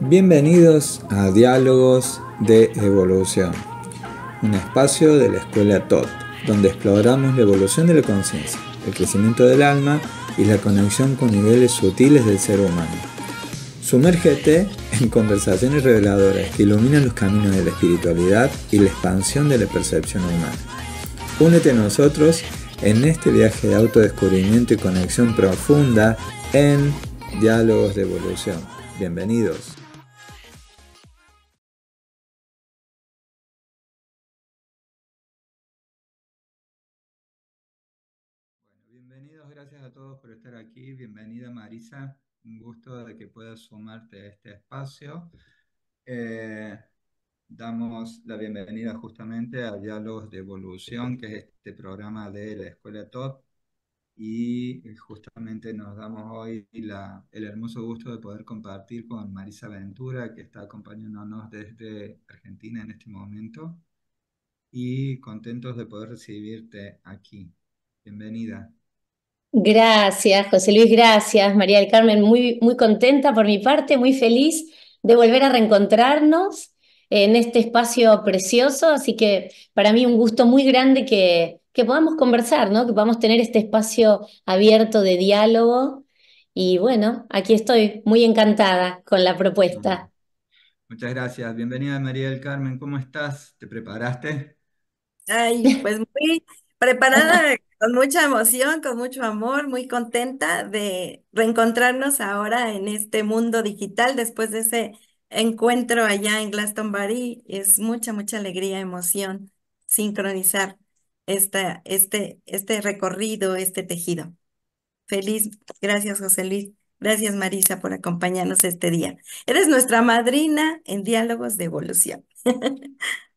Bienvenidos a Diálogos de Evolución, un espacio de la escuela TOT, donde exploramos la evolución de la conciencia, el crecimiento del alma y la conexión con niveles sutiles del ser humano. Sumérgete en conversaciones reveladoras que iluminan los caminos de la espiritualidad y la expansión de la percepción humana. Únete a nosotros en este viaje de autodescubrimiento y conexión profunda en Diálogos de Evolución. Bienvenidos. aquí. Bienvenida Marisa, un gusto de que puedas sumarte a este espacio. Eh, damos la bienvenida justamente a Diálogos de Evolución, que es este programa de la Escuela TOP. Y eh, justamente nos damos hoy la, el hermoso gusto de poder compartir con Marisa Ventura, que está acompañándonos desde Argentina en este momento. Y contentos de poder recibirte aquí. Bienvenida. Gracias, José Luis, gracias, María del Carmen. Muy, muy contenta por mi parte, muy feliz de volver a reencontrarnos en este espacio precioso. Así que para mí un gusto muy grande que, que podamos conversar, ¿no? que podamos tener este espacio abierto de diálogo. Y bueno, aquí estoy muy encantada con la propuesta. Muchas gracias. Bienvenida María del Carmen. ¿Cómo estás? ¿Te preparaste? Ay, pues muy preparada con mucha emoción, con mucho amor, muy contenta de reencontrarnos ahora en este mundo digital después de ese encuentro allá en Glastonbury. Es mucha, mucha alegría, emoción sincronizar esta, este, este recorrido, este tejido. Feliz, gracias José Luis, gracias Marisa por acompañarnos este día. Eres nuestra madrina en Diálogos de Evolución.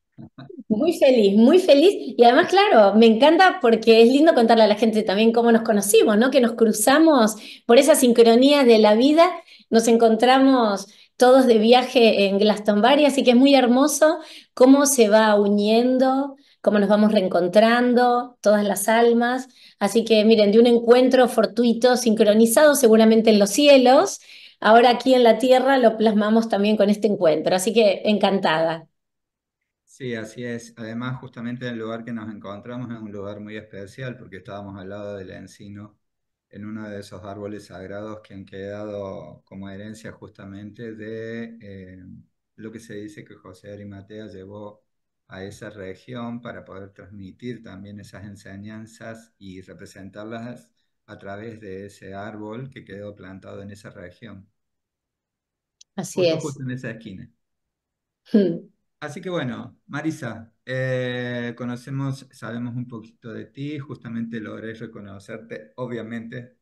Muy feliz, muy feliz. Y además, claro, me encanta porque es lindo contarle a la gente también cómo nos conocimos, ¿no? Que nos cruzamos por esa sincronía de la vida, nos encontramos todos de viaje en Glastonbury, así que es muy hermoso cómo se va uniendo, cómo nos vamos reencontrando, todas las almas. Así que miren, de un encuentro fortuito, sincronizado seguramente en los cielos, ahora aquí en la tierra lo plasmamos también con este encuentro. Así que encantada. Sí, así es. Además, justamente el lugar que nos encontramos es un lugar muy especial porque estábamos al lado del encino, en uno de esos árboles sagrados que han quedado como herencia justamente de eh, lo que se dice que José de Arimatea llevó a esa región para poder transmitir también esas enseñanzas y representarlas a través de ese árbol que quedó plantado en esa región. Así es. Justo en esa esquina. Así que bueno, Marisa, eh, conocemos, sabemos un poquito de ti, justamente logré reconocerte, obviamente,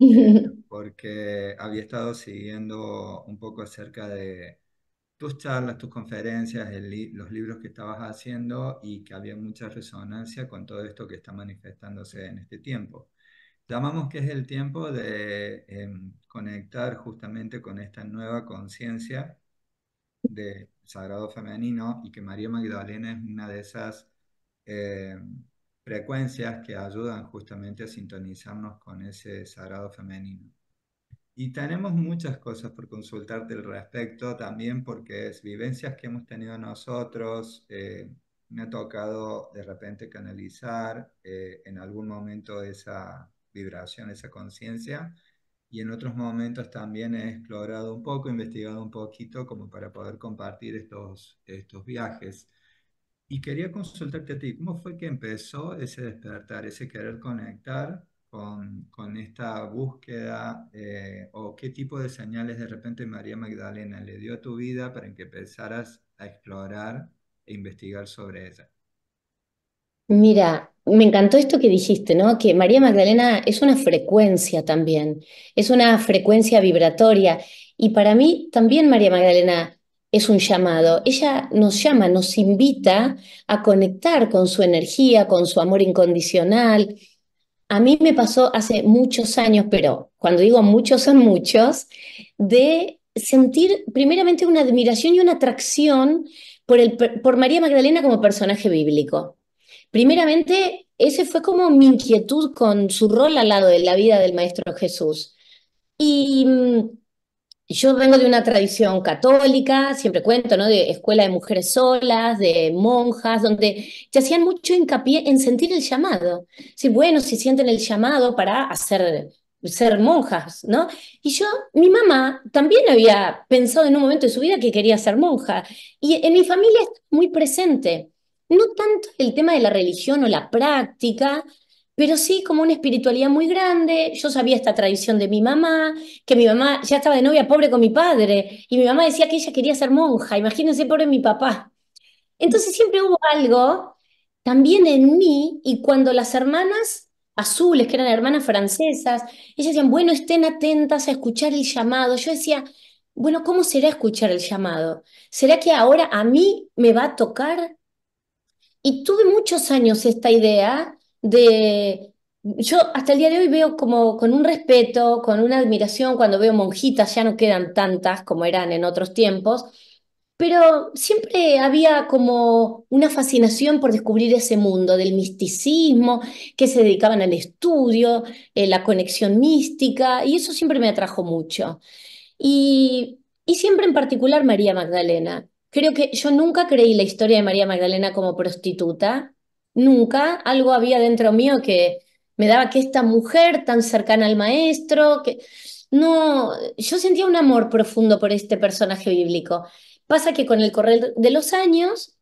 eh, porque había estado siguiendo un poco acerca de tus charlas, tus conferencias, los libros que estabas haciendo y que había mucha resonancia con todo esto que está manifestándose en este tiempo. Llamamos que es el tiempo de em, conectar justamente con esta nueva conciencia de sagrado femenino y que María Magdalena es una de esas eh, frecuencias que ayudan justamente a sintonizarnos con ese sagrado femenino. Y tenemos muchas cosas por consultarte al respecto también porque es vivencias que hemos tenido nosotros, eh, me ha tocado de repente canalizar eh, en algún momento esa vibración, esa conciencia y en otros momentos también he explorado un poco, investigado un poquito como para poder compartir estos, estos viajes. Y quería consultarte a ti, ¿cómo fue que empezó ese despertar, ese querer conectar con, esta búsqueda eh, o qué tipo de señales de repente María Magdalena le dio a tu vida para que empezaras a explorar e investigar sobre ella? Mira, me encantó esto que dijiste, ¿no? Que María Magdalena es una frecuencia también, es una frecuencia vibratoria. Y para mí también María Magdalena es un llamado. Ella nos llama, nos invita a conectar con su energía, con su amor incondicional. A mí me pasó hace muchos años, pero cuando digo muchos son muchos, de sentir primeramente una admiración y una atracción por, por María Magdalena como personaje bíblico. Primeramente, ese fue como mi inquietud con su rol al lado de la vida del Maestro Jesús. Y mm, yo vengo de una tradición católica, siempre cuento, ¿no? De escuela de mujeres solas, de monjas, donde se hacían mucho hincapié en sentir el llamado. Si bueno, si sienten el llamado para hacer ser monjas, ¿no? Y yo, mi mamá también había pensado en un momento de su vida que quería ser monja. Y en mi familia es muy presente no tanto el tema de la religión o la práctica, pero sí como una espiritualidad muy grande. Yo sabía esta tradición de mi mamá, que mi mamá ya estaba de novia pobre con mi padre, y mi mamá decía que ella quería ser monja, imagínense pobre mi papá. Entonces siempre hubo algo también en mí, y cuando las hermanas azules, que eran hermanas francesas, ellas decían, bueno, estén atentas a escuchar el llamado. Yo decía, bueno, ¿cómo será escuchar el llamado? ¿Será que ahora a mí me va a tocar y tuve muchos años esta idea de... Yo hasta el día de hoy veo como con un respeto, con una admiración, cuando veo monjitas, ya no quedan tantas como eran en otros tiempos, pero siempre había como una fascinación por descubrir ese mundo del misticismo, que se dedicaban al estudio, eh, la conexión mística, y eso siempre me atrajo mucho. Y, y siempre en particular María Magdalena creo que yo nunca creí la historia de María Magdalena como prostituta, nunca, algo había dentro mío que me daba que esta mujer tan cercana al maestro, que no, yo sentía un amor profundo por este personaje bíblico. Pasa que con el correr de los años,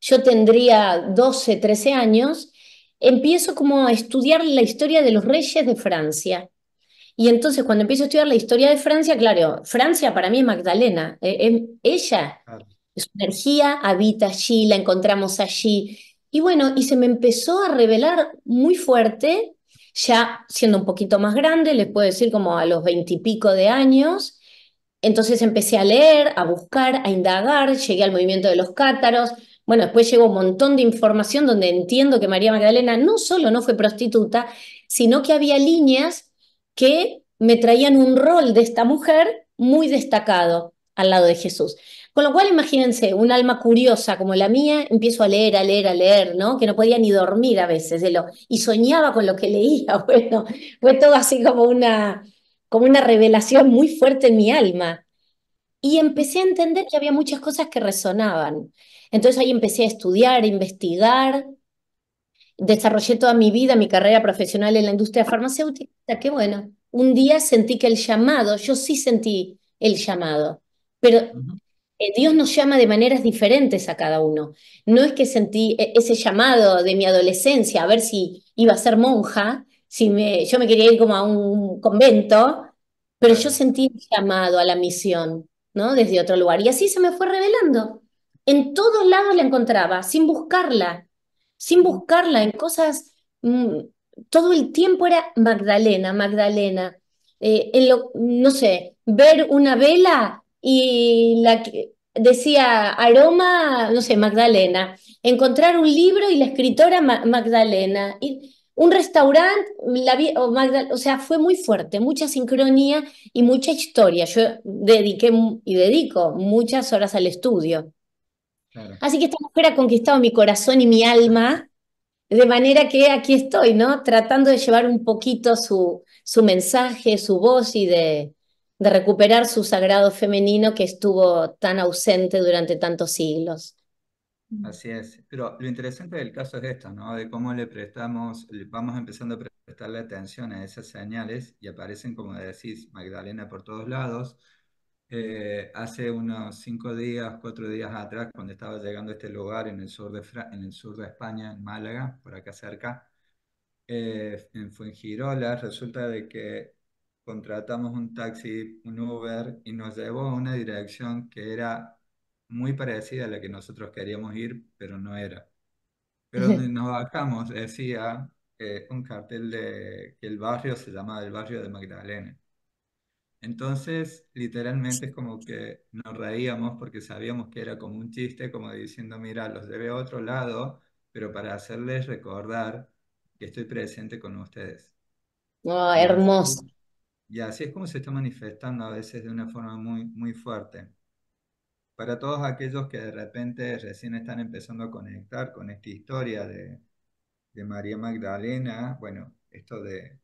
yo tendría 12, 13 años, empiezo como a estudiar la historia de los reyes de Francia. Y entonces cuando empiezo a estudiar la historia de Francia, claro, Francia para mí es Magdalena, eh, em, es ella, es su energía habita allí, la encontramos allí. Y bueno, y se me empezó a revelar muy fuerte, ya siendo un poquito más grande, les puedo decir como a los veintipico de años. Entonces empecé a leer, a buscar, a indagar, llegué al movimiento de los cátaros, bueno, después llegó un montón de información donde entiendo que María Magdalena no solo no fue prostituta, sino que había líneas que me traían un rol de esta mujer muy destacado al lado de Jesús. Con lo cual, imagínense, un alma curiosa como la mía, empiezo a leer, a leer, a leer, ¿no? Que no podía ni dormir a veces, de lo, y soñaba con lo que leía, bueno, fue todo así como una, como una revelación muy fuerte en mi alma. Y empecé a entender que había muchas cosas que resonaban. Entonces ahí empecé a estudiar, a investigar, desarrollé toda mi vida, mi carrera profesional en la industria farmacéutica, que bueno, un día sentí que el llamado, yo sí sentí el llamado, pero eh, Dios nos llama de maneras diferentes a cada uno. No es que sentí e, ese llamado de mi adolescencia a ver si iba a ser monja, si me, yo me quería ir como a un convento, pero yo sentí el llamado a la misión, ¿no? Desde otro lugar. Y así se me fue revelando. En todos lados la encontraba, sin buscarla sin buscarla, en cosas, mm, todo el tiempo era Magdalena, Magdalena. Eh, en lo, no sé, ver una vela y la que decía aroma, no sé, Magdalena, encontrar un libro y la escritora Magdalena, y un restaurante, o, o, sea, fue muy fuerte, mucha sincronía y mucha historia. Yo dediqué y dedico muchas horas al estudio. Así que esta mujer ha conquistado mi corazón y mi alma, de manera que aquí estoy, ¿no? Tratando de llevar un poquito su, su mensaje, su voz y de, recuperar su sagrado femenino que estuvo tan ausente durante tantos siglos. Así es, pero lo interesante del caso es esto, ¿no? De cómo le prestamos, vamos empezando a prestarle atención a esas señales y aparecen, como decís, Magdalena por todos lados, eh, hace unos cinco días, cuatro días atrás, cuando estaba llegando a este lugar en el sur de, en el sur de España, en Málaga, por acá cerca, eh, en Fuengirola, resulta de que contratamos un taxi, un Uber, y nos llevó a una dirección que era muy parecida a la que nosotros queríamos ir, pero no era. Pero donde nos bajamos decía eh, un cartel de que el barrio se llamaba el barrio de Magdalena. Entonces, literalmente es como que nos reíamos porque sabíamos que era como un chiste, como diciendo, mira, los debe a otro lado, pero para hacerles recordar que estoy presente con ustedes. Oh, hermoso. y así es como se está manifestando a veces de una forma muy, muy fuerte. Para todos aquellos que de repente recién están empezando a conectar con esta historia de María Magdalena, bueno, esto de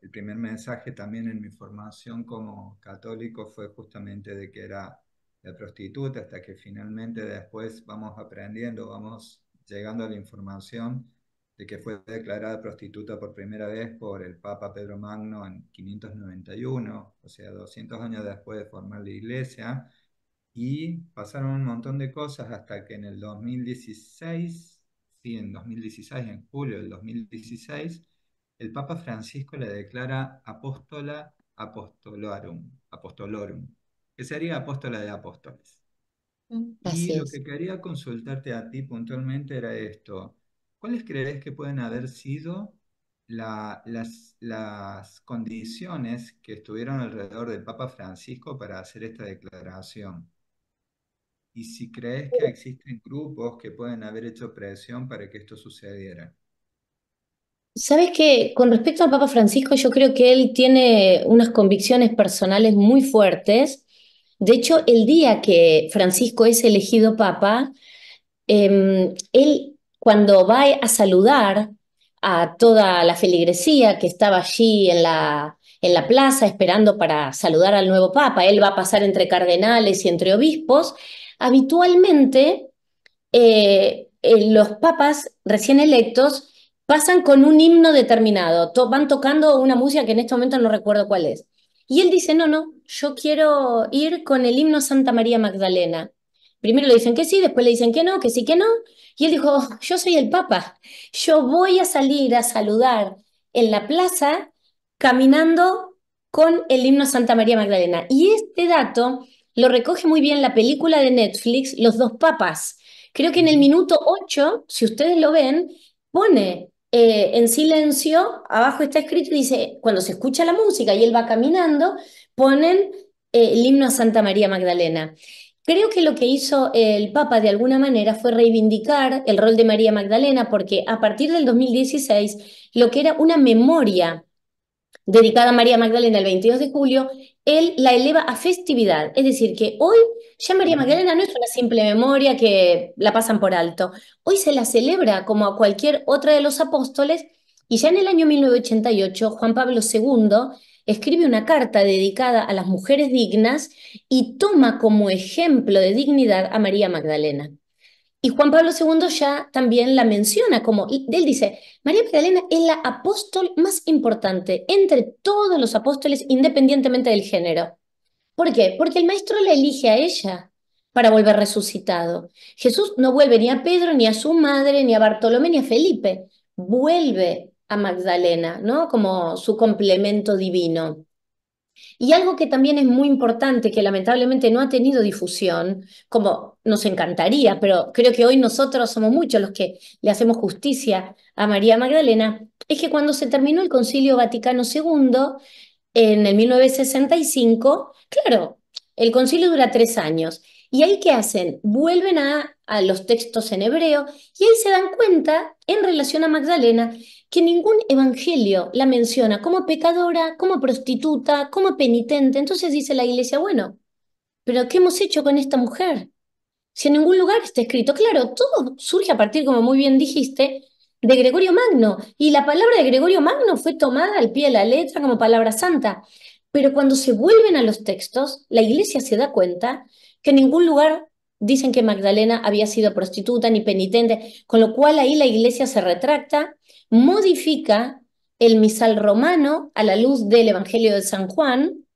el primer mensaje también en mi formación como católico fue justamente de que era la prostituta, hasta que finalmente después vamos aprendiendo, vamos llegando a la información de que fue declarada prostituta por primera vez por el Papa Pedro Magno en 591, o sea, 200 años después de formar la iglesia, y pasaron un montón de cosas hasta que en el 2016, sí, en 2016, en julio del 2016, el Papa Francisco le declara apóstola apostolorum, apostolorum, que sería apóstola de apóstoles. Mm, y lo que quería consultarte a ti puntualmente era esto. ¿Cuáles crees que pueden haber sido las, las condiciones que estuvieron alrededor del Papa Francisco para hacer esta declaración? Y si crees que existen grupos que pueden haber hecho presión para que esto sucediera. Sabes que con respecto al Papa Francisco, yo creo que él tiene unas convicciones personales muy fuertes. De hecho, el día que Francisco es elegido Papa, em, él cuando va a saludar a toda la feligresía que estaba allí en la, en la plaza esperando para saludar al nuevo Papa, él va a pasar entre cardenales y entre obispos, habitualmente eh, eh, los papas recién electos pasan con un himno determinado, van tocando una música que en este momento no recuerdo cuál es. Y él dice, no, no, yo quiero ir con el himno Santa María Magdalena. Primero le dicen que sí, después le dicen que no, que sí, que no. Y él dijo, oh, yo soy el Papa, yo voy a salir a saludar en la plaza caminando con el himno Santa María Magdalena. Y este dato lo recoge muy bien la película de Netflix, Los dos Papas. Creo que en el minuto 8, si ustedes lo ven, pone eh, en silencio, abajo está escrito, dice, cuando se escucha la música y él va caminando, ponen eh, el himno a Santa María Magdalena. Creo que lo que hizo el Papa de alguna manera fue reivindicar el rol de María Magdalena, porque a partir del 2016, lo que era una memoria dedicada a María Magdalena el 22 de julio, él la eleva a festividad. Es decir, que hoy ya María Magdalena no es una simple memoria que la pasan por alto. Hoy se la celebra como a cualquier otra de los apóstoles y ya en el año 1988 Juan Pablo II escribe una carta dedicada a las mujeres dignas y toma como ejemplo de dignidad a María Magdalena. Y Juan Pablo II ya también la menciona como, él dice, María Magdalena es la apóstol más importante entre todos los apóstoles independientemente del género. ¿Por qué? Porque el maestro la elige a ella para volver resucitado. Jesús no vuelve ni a Pedro, ni a su madre, ni a Bartolomé, ni a Felipe. Vuelve a Magdalena, ¿no? Como su complemento divino. Y algo que también es muy importante, que lamentablemente no ha tenido difusión, como nos encantaría, pero creo que hoy nosotros somos muchos los que le hacemos justicia a María Magdalena, es que cuando se terminó el Concilio Vaticano II, en el 1965, claro, el concilio dura tres años. ¿Y ahí qué hacen? Vuelven a, los textos en hebreo y ahí se dan cuenta, en relación a Magdalena, que ningún evangelio la menciona como pecadora, como prostituta, como penitente. Entonces dice la iglesia, bueno, pero ¿qué hemos hecho con esta mujer? si en ningún lugar está escrito. Claro, todo surge a partir, como muy bien dijiste, de Gregorio Magno. Y la palabra de Gregorio Magno fue tomada al pie de la letra como palabra santa. Pero cuando se vuelven a los textos, la iglesia se da cuenta que en ningún lugar dicen que Magdalena había sido prostituta ni penitente, con lo cual ahí la iglesia se retracta, modifica el misal romano a la luz del Evangelio de San Juan,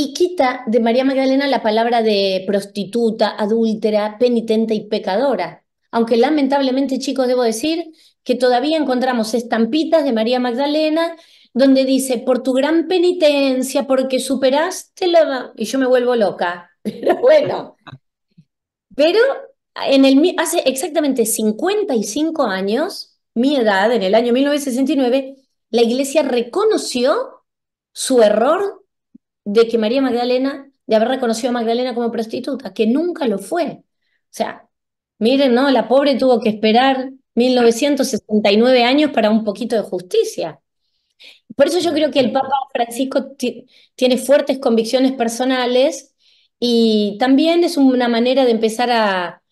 y quita de María Magdalena la palabra de prostituta, adúltera, penitente y pecadora. Aunque lamentablemente, chicos, debo decir que todavía encontramos estampitas de María Magdalena donde dice, por tu gran penitencia, porque superaste la... Y yo me vuelvo loca. Pero bueno. Pero en el, hace exactamente 55 años, mi edad, en el año 1969, la iglesia reconoció su error de que María Magdalena, de haber reconocido a Magdalena como prostituta, que nunca lo fue. O sea, miren, ¿no? La pobre tuvo que esperar 1969 años para un poquito de justicia. Por eso yo creo que el Papa Francisco tiene fuertes convicciones personales y también es una manera de empezar a,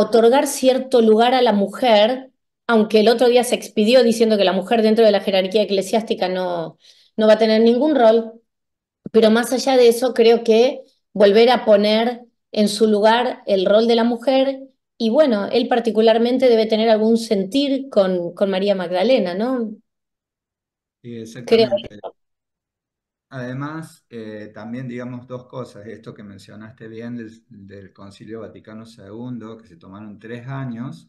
otorgar cierto lugar a la mujer, aunque el otro día se expidió diciendo que la mujer dentro de la jerarquía eclesiástica no, no va a tener ningún rol, pero más allá de eso, creo que volver a poner en su lugar el rol de la mujer y bueno, él particularmente debe tener algún sentir con, María Magdalena, ¿no? Sí, exactamente. Además, eh, también digamos dos cosas, esto que mencionaste bien del, del, Concilio Vaticano II, que se tomaron tres años,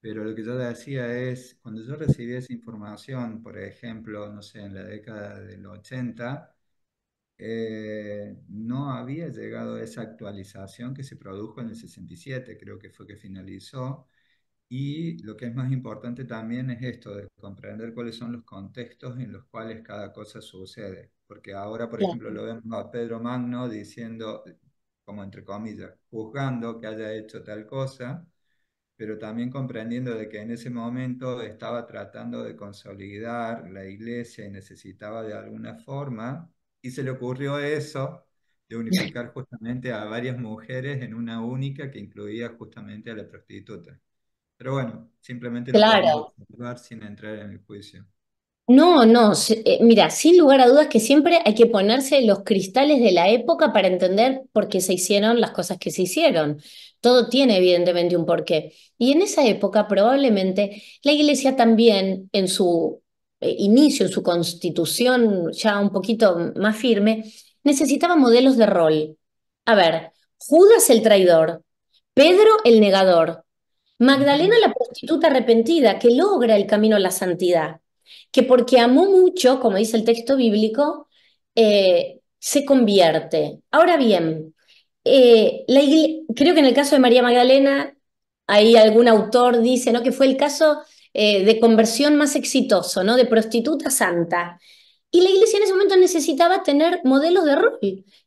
pero lo que yo decía es, cuando yo recibí esa información, por ejemplo, no sé, en la década del 80, eh, no había llegado esa actualización que se produjo en el 67, creo que fue que finalizó. Y lo que es más importante también es esto de comprender cuáles son los contextos en los cuales cada cosa sucede. Porque ahora, por ejemplo, lo vemos a Pedro Magno diciendo, como entre comillas, juzgando que haya hecho tal cosa, pero también comprendiendo de que en ese momento estaba tratando de consolidar la iglesia y necesitaba de alguna forma se le ocurrió eso, de unificar justamente a varias mujeres en una única que incluía justamente a la prostituta. Pero bueno, simplemente sin entrar en el juicio. No, no, eh, mira, sin lugar a dudas que siempre hay que ponerse los cristales de la época para entender por qué se hicieron las cosas que se hicieron. Todo tiene evidentemente un porqué. Y en esa época probablemente la iglesia también en su eh, inicio, en su constitución ya un poquito más firme, necesitaba modelos de rol. A ver, Judas el traidor, Pedro el negador, Magdalena la prostituta arrepentida que logra el camino a la santidad, que porque amó mucho, como dice el texto bíblico, eh, se convierte. Ahora bien, eh, creo que en el caso de María Magdalena, hay algún autor dice ¿no? que fue el caso eh, de conversión más exitoso, ¿no? De prostituta santa. Y la iglesia en ese momento necesitaba tener modelos de rol.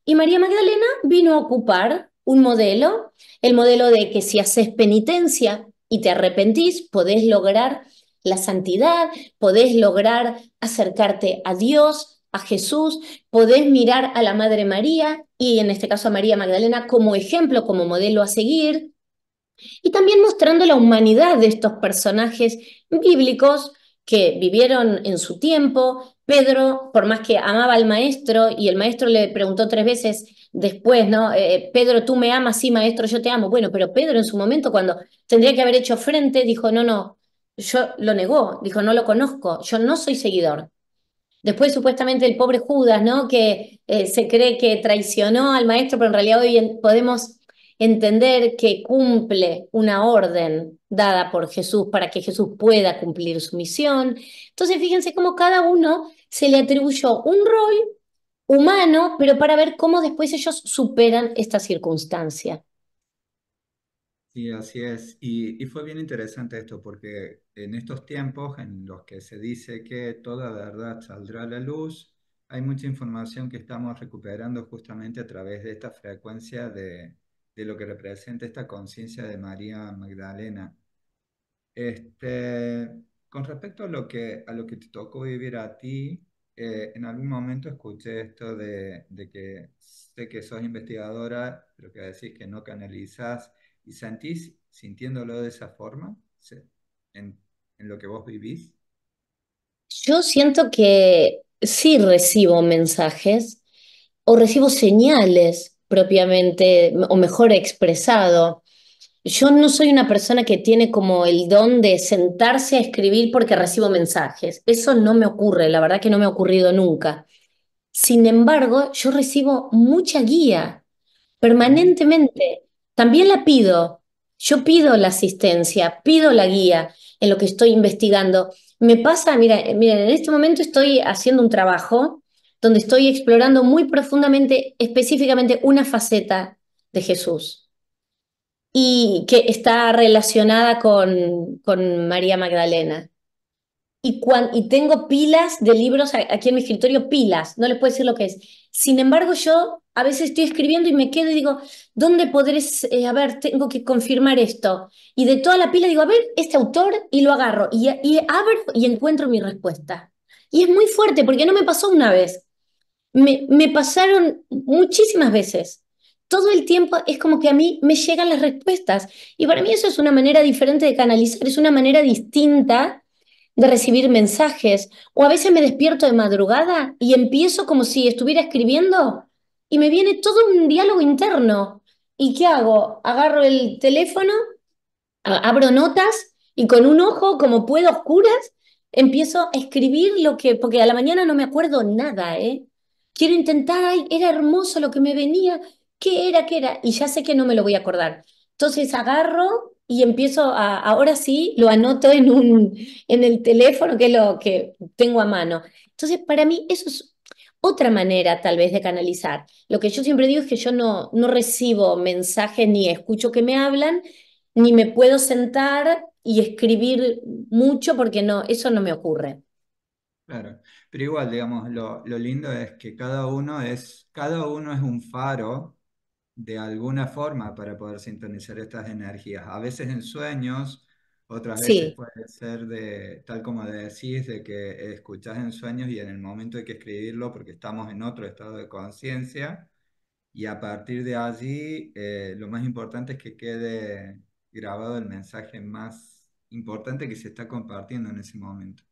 Y María Magdalena vino a ocupar un modelo, el modelo de que si haces penitencia y te arrepentís, podés lograr la santidad, podés lograr acercarte a Dios, a Jesús, podés mirar a la Madre María y en este caso a María Magdalena como ejemplo, como modelo a seguir, y también mostrando la humanidad de estos personajes bíblicos que vivieron en su tiempo. Pedro, por más que amaba al maestro, y el maestro le preguntó tres veces después, ¿no? Eh, eh, Pedro, tú me amas, sí, maestro, yo te amo. Bueno, pero Pedro en su momento, cuando tendría que haber hecho frente, dijo, no, no, yo lo negó, dijo, no lo conozco, yo no soy seguidor. Después, supuestamente, el pobre Judas, ¿no? Que eh, se cree que traicionó al maestro, pero en realidad hoy podemos entender que cumple una orden dada por Jesús para que Jesús pueda cumplir su misión. Entonces, fíjense cómo cada uno se le atribuyó un rol humano, pero para ver cómo después ellos superan esta circunstancia. Sí, así es. Y, fue bien interesante esto, porque en estos tiempos en los que se dice que toda verdad saldrá a la luz, hay mucha información que estamos recuperando justamente a través de esta frecuencia de, de lo que representa esta conciencia de María Magdalena. Este, con respecto a lo, que, a lo que te tocó vivir a ti, eh, en algún momento escuché esto de, que sé que sos investigadora, pero que decís que no canalizás y sentís sintiéndolo de esa forma en, en lo que vos vivís. Yo siento que sí recibo mensajes o recibo señales propiamente o mejor expresado. Yo no soy una persona que tiene como el don de sentarse a escribir porque recibo mensajes. Eso no me ocurre, la verdad que no me ha ocurrido nunca. Sin embargo, yo recibo mucha guía permanentemente. También la pido. Yo pido la asistencia, pido la guía en lo que estoy investigando. Me pasa, mira, eh, miren, en este momento estoy haciendo un trabajo donde estoy explorando muy profundamente, específicamente, una faceta de Jesús y que está relacionada con, con María Magdalena. Y, y, tengo pilas de libros aquí en mi escritorio, pilas, no les puedo decir lo que es. Sin embargo, yo a veces estoy escribiendo y me quedo y digo, ¿dónde podré, eh, a ver, tengo que confirmar esto? Y de toda la pila digo, a ver, este autor, y lo agarro, y, y abro y encuentro mi respuesta. Y es muy fuerte porque no me pasó una vez, me, pasaron muchísimas veces. Todo el tiempo es como que a mí me llegan las respuestas. Y para mí eso es una manera diferente de canalizar, es una manera distinta de recibir mensajes. O a veces me despierto de madrugada y empiezo como si estuviera escribiendo y me viene todo un diálogo interno. ¿Y qué hago? Agarro el teléfono, abro notas y con un ojo como puedo oscuras empiezo a escribir lo que, porque a la mañana no me acuerdo nada, ¿eh? quiero intentar, ay, era hermoso lo que me venía, ¿qué era, qué era? Y ya sé que no me lo voy a acordar. Entonces agarro y empiezo a, ahora sí, lo anoto en, un, en el teléfono, que es lo que tengo a mano. Entonces, para mí eso es otra manera tal vez de canalizar. Lo que yo siempre digo es que yo no, no recibo mensajes ni escucho que me hablan, ni me puedo sentar y escribir mucho porque no, eso no me ocurre. Claro. Pero igual, digamos, lo, lindo es que cada uno es, cada uno es un faro de alguna forma para poder sintonizar estas energías. A veces en sueños, otras veces puede ser de, tal como decís, de que escuchás en sueños y en el momento hay que escribirlo porque estamos en otro estado de conciencia. Y a partir de allí, eh, lo más importante es que quede grabado el mensaje más importante que se está compartiendo en ese momento.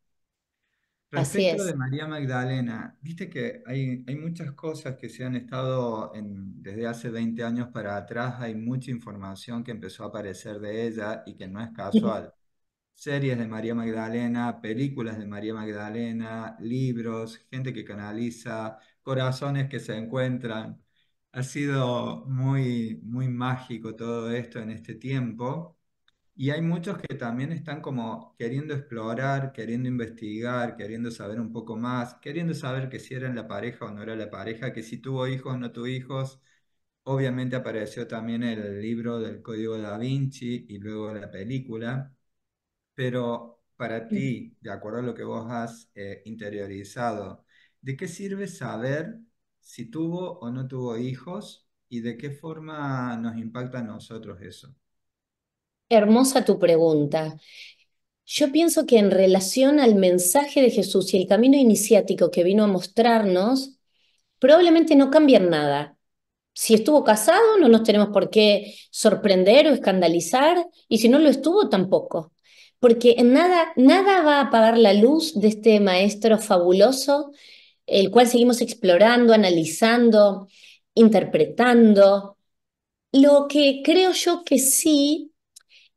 Respecto de María Magdalena, viste que hay, muchas cosas que se han estado en- desde hace 20 años para atrás, hay mucha información que empezó a aparecer de ella y que no es casual. Series de María Magdalena, películas de María Magdalena, libros, gente que canaliza, corazones que se encuentran. Ha sido muy, muy mágico todo esto en este tiempo. Y hay muchos que también están como queriendo explorar, queriendo investigar, queriendo saber un poco más, queriendo saber que si eran la pareja o no era la pareja, que si tuvo hijos o no tuvo hijos. Obviamente apareció también el libro del Código da Vinci y luego la película, pero para ti, de acuerdo a lo que vos has eh, interiorizado, ¿de qué sirve saber si tuvo o no tuvo hijos y de qué forma nos impacta a nosotros eso? Hermosa tu pregunta. Yo pienso que en relación al mensaje de Jesús y el camino iniciático que vino a mostrarnos, probablemente no cambia nada. Si estuvo casado, no nos tenemos por qué sorprender o escandalizar, y si no lo estuvo, tampoco. Porque nada, nada va a apagar la luz de este maestro fabuloso, el cual seguimos explorando, analizando, interpretando. Lo que creo yo que sí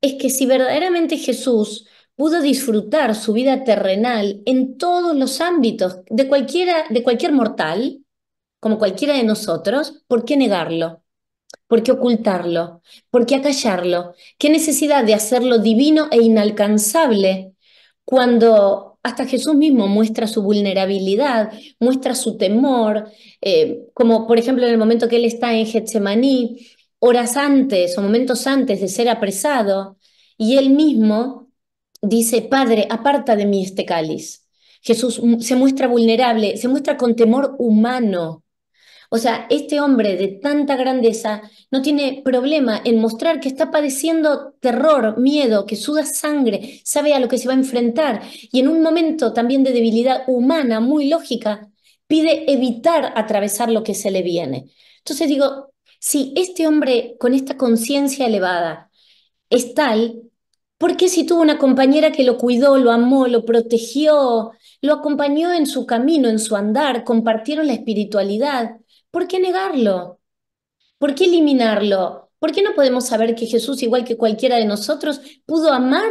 es que si verdaderamente Jesús pudo disfrutar su vida terrenal en todos los ámbitos de, cualquiera, de cualquier mortal, como cualquiera de nosotros, ¿por qué negarlo? ¿Por qué ocultarlo? ¿Por qué acallarlo? ¿Qué necesidad de hacerlo divino e inalcanzable cuando hasta Jesús mismo muestra su vulnerabilidad, muestra su temor, eh, como por ejemplo en el momento que él está en Getsemaní horas antes o momentos antes de ser apresado, y él mismo dice, Padre, aparta de mí este cáliz. Jesús se muestra vulnerable, se muestra con temor humano. O sea, este hombre de tanta grandeza no tiene problema en mostrar que está padeciendo terror, miedo, que suda sangre, sabe a lo que se va a enfrentar y en un momento también de debilidad humana muy lógica, pide evitar atravesar lo que se le viene. Entonces digo, si este hombre con esta conciencia elevada es tal, ¿por qué si tuvo una compañera que lo cuidó, lo amó, lo protegió, lo acompañó en su camino, en su andar, compartieron la espiritualidad? ¿Por qué negarlo? ¿Por qué eliminarlo? ¿Por qué no podemos saber que Jesús, igual que cualquiera de nosotros, pudo amar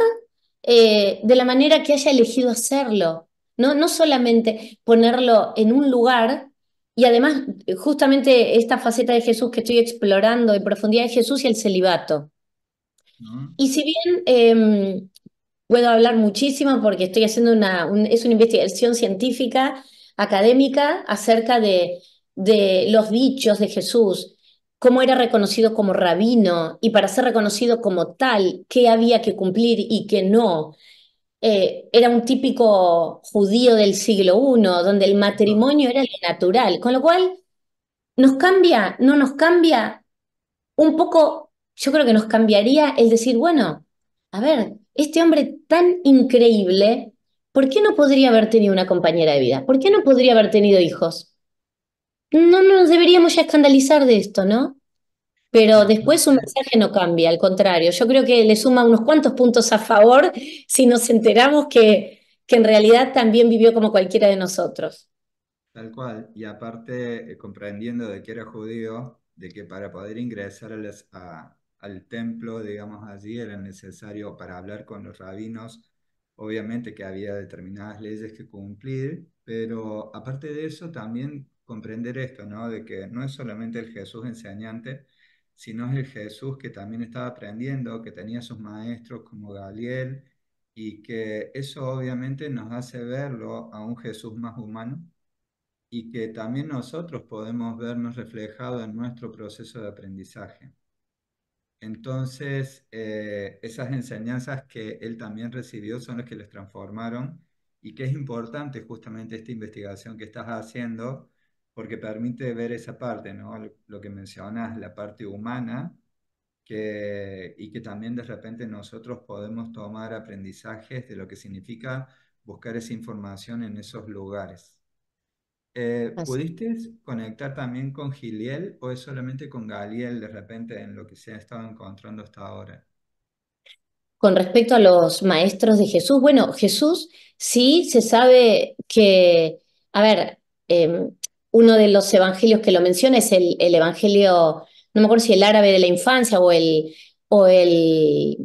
eh, de la manera que haya elegido hacerlo? No, no solamente ponerlo en un lugar y además, eh, justamente esta faceta de Jesús que estoy explorando en profundidad de Jesús y el celibato. Mm. Y si bien em, puedo hablar muchísimo porque estoy haciendo una, es una investigación científica, académica, acerca de, de los dichos de Jesús, cómo era reconocido como rabino y para ser reconocido como tal, qué había que cumplir y qué no. Eh, era un típico judío del siglo I, donde el matrimonio era lo natural, con lo cual nos cambia, no nos cambia un poco, yo creo que nos cambiaría el decir, bueno, a ver, este hombre tan increíble, ¿por qué no podría haber tenido una compañera de vida? ¿Por qué no podría haber tenido hijos? No nos deberíamos ya escandalizar de esto, ¿no? pero después su mensaje no cambia, al contrario, yo creo que le suma unos cuantos puntos a favor si nos enteramos que, que en realidad también vivió como cualquiera de nosotros. Tal cual, y aparte eh, comprendiendo de que era judío, de que para poder ingresar al, al templo, digamos allí, era necesario para hablar con los rabinos, obviamente que había determinadas leyes que cumplir, pero aparte de eso también comprender esto, ¿no? De que no es solamente el Jesús enseñante, sino es el Jesús que también estaba aprendiendo, que tenía sus maestros como Galiel, y que eso obviamente nos hace verlo a un Jesús más humano y que también nosotros podemos vernos reflejado en nuestro proceso de aprendizaje. Entonces, eh, esas enseñanzas que él también recibió son las que les transformaron y que es importante justamente esta investigación que estás haciendo porque permite ver esa parte, ¿no? Lo, que mencionas, la parte humana, que, y que también de repente nosotros podemos tomar aprendizajes de lo que significa buscar esa información en esos lugares. Eh, ¿Pudiste conectar también con Giliel o es solamente con Galiel de repente en lo que se ha estado encontrando hasta ahora? Con respecto a los maestros de Jesús, bueno, Jesús sí se sabe que, a ver, em, uno de los evangelios que lo menciona es el, evangelio, no me acuerdo si el árabe de la infancia o el, o el,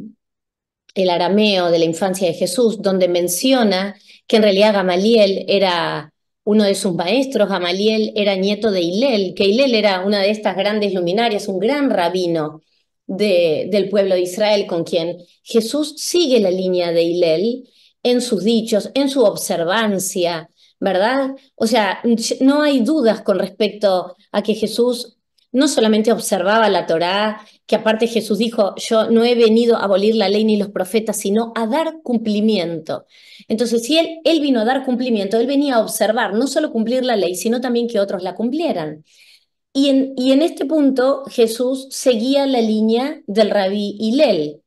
el arameo de la infancia de Jesús, donde menciona que en realidad Gamaliel era uno de sus maestros, Gamaliel era nieto de Hilel, que Hilel era una de estas grandes luminarias, un gran rabino del pueblo de Israel, con quien Jesús sigue la línea de Hilel en sus dichos, en su observancia, ¿verdad? O sea, no hay dudas con respecto a que Jesús no solamente observaba la Torá, que aparte Jesús dijo, yo no he venido a abolir la ley ni los profetas, sino a dar cumplimiento. Entonces, si él, él vino a dar cumplimiento, él venía a observar, no solo cumplir la ley, sino también que otros la cumplieran. Y en, y en este punto Jesús seguía la línea del rabí Hillel.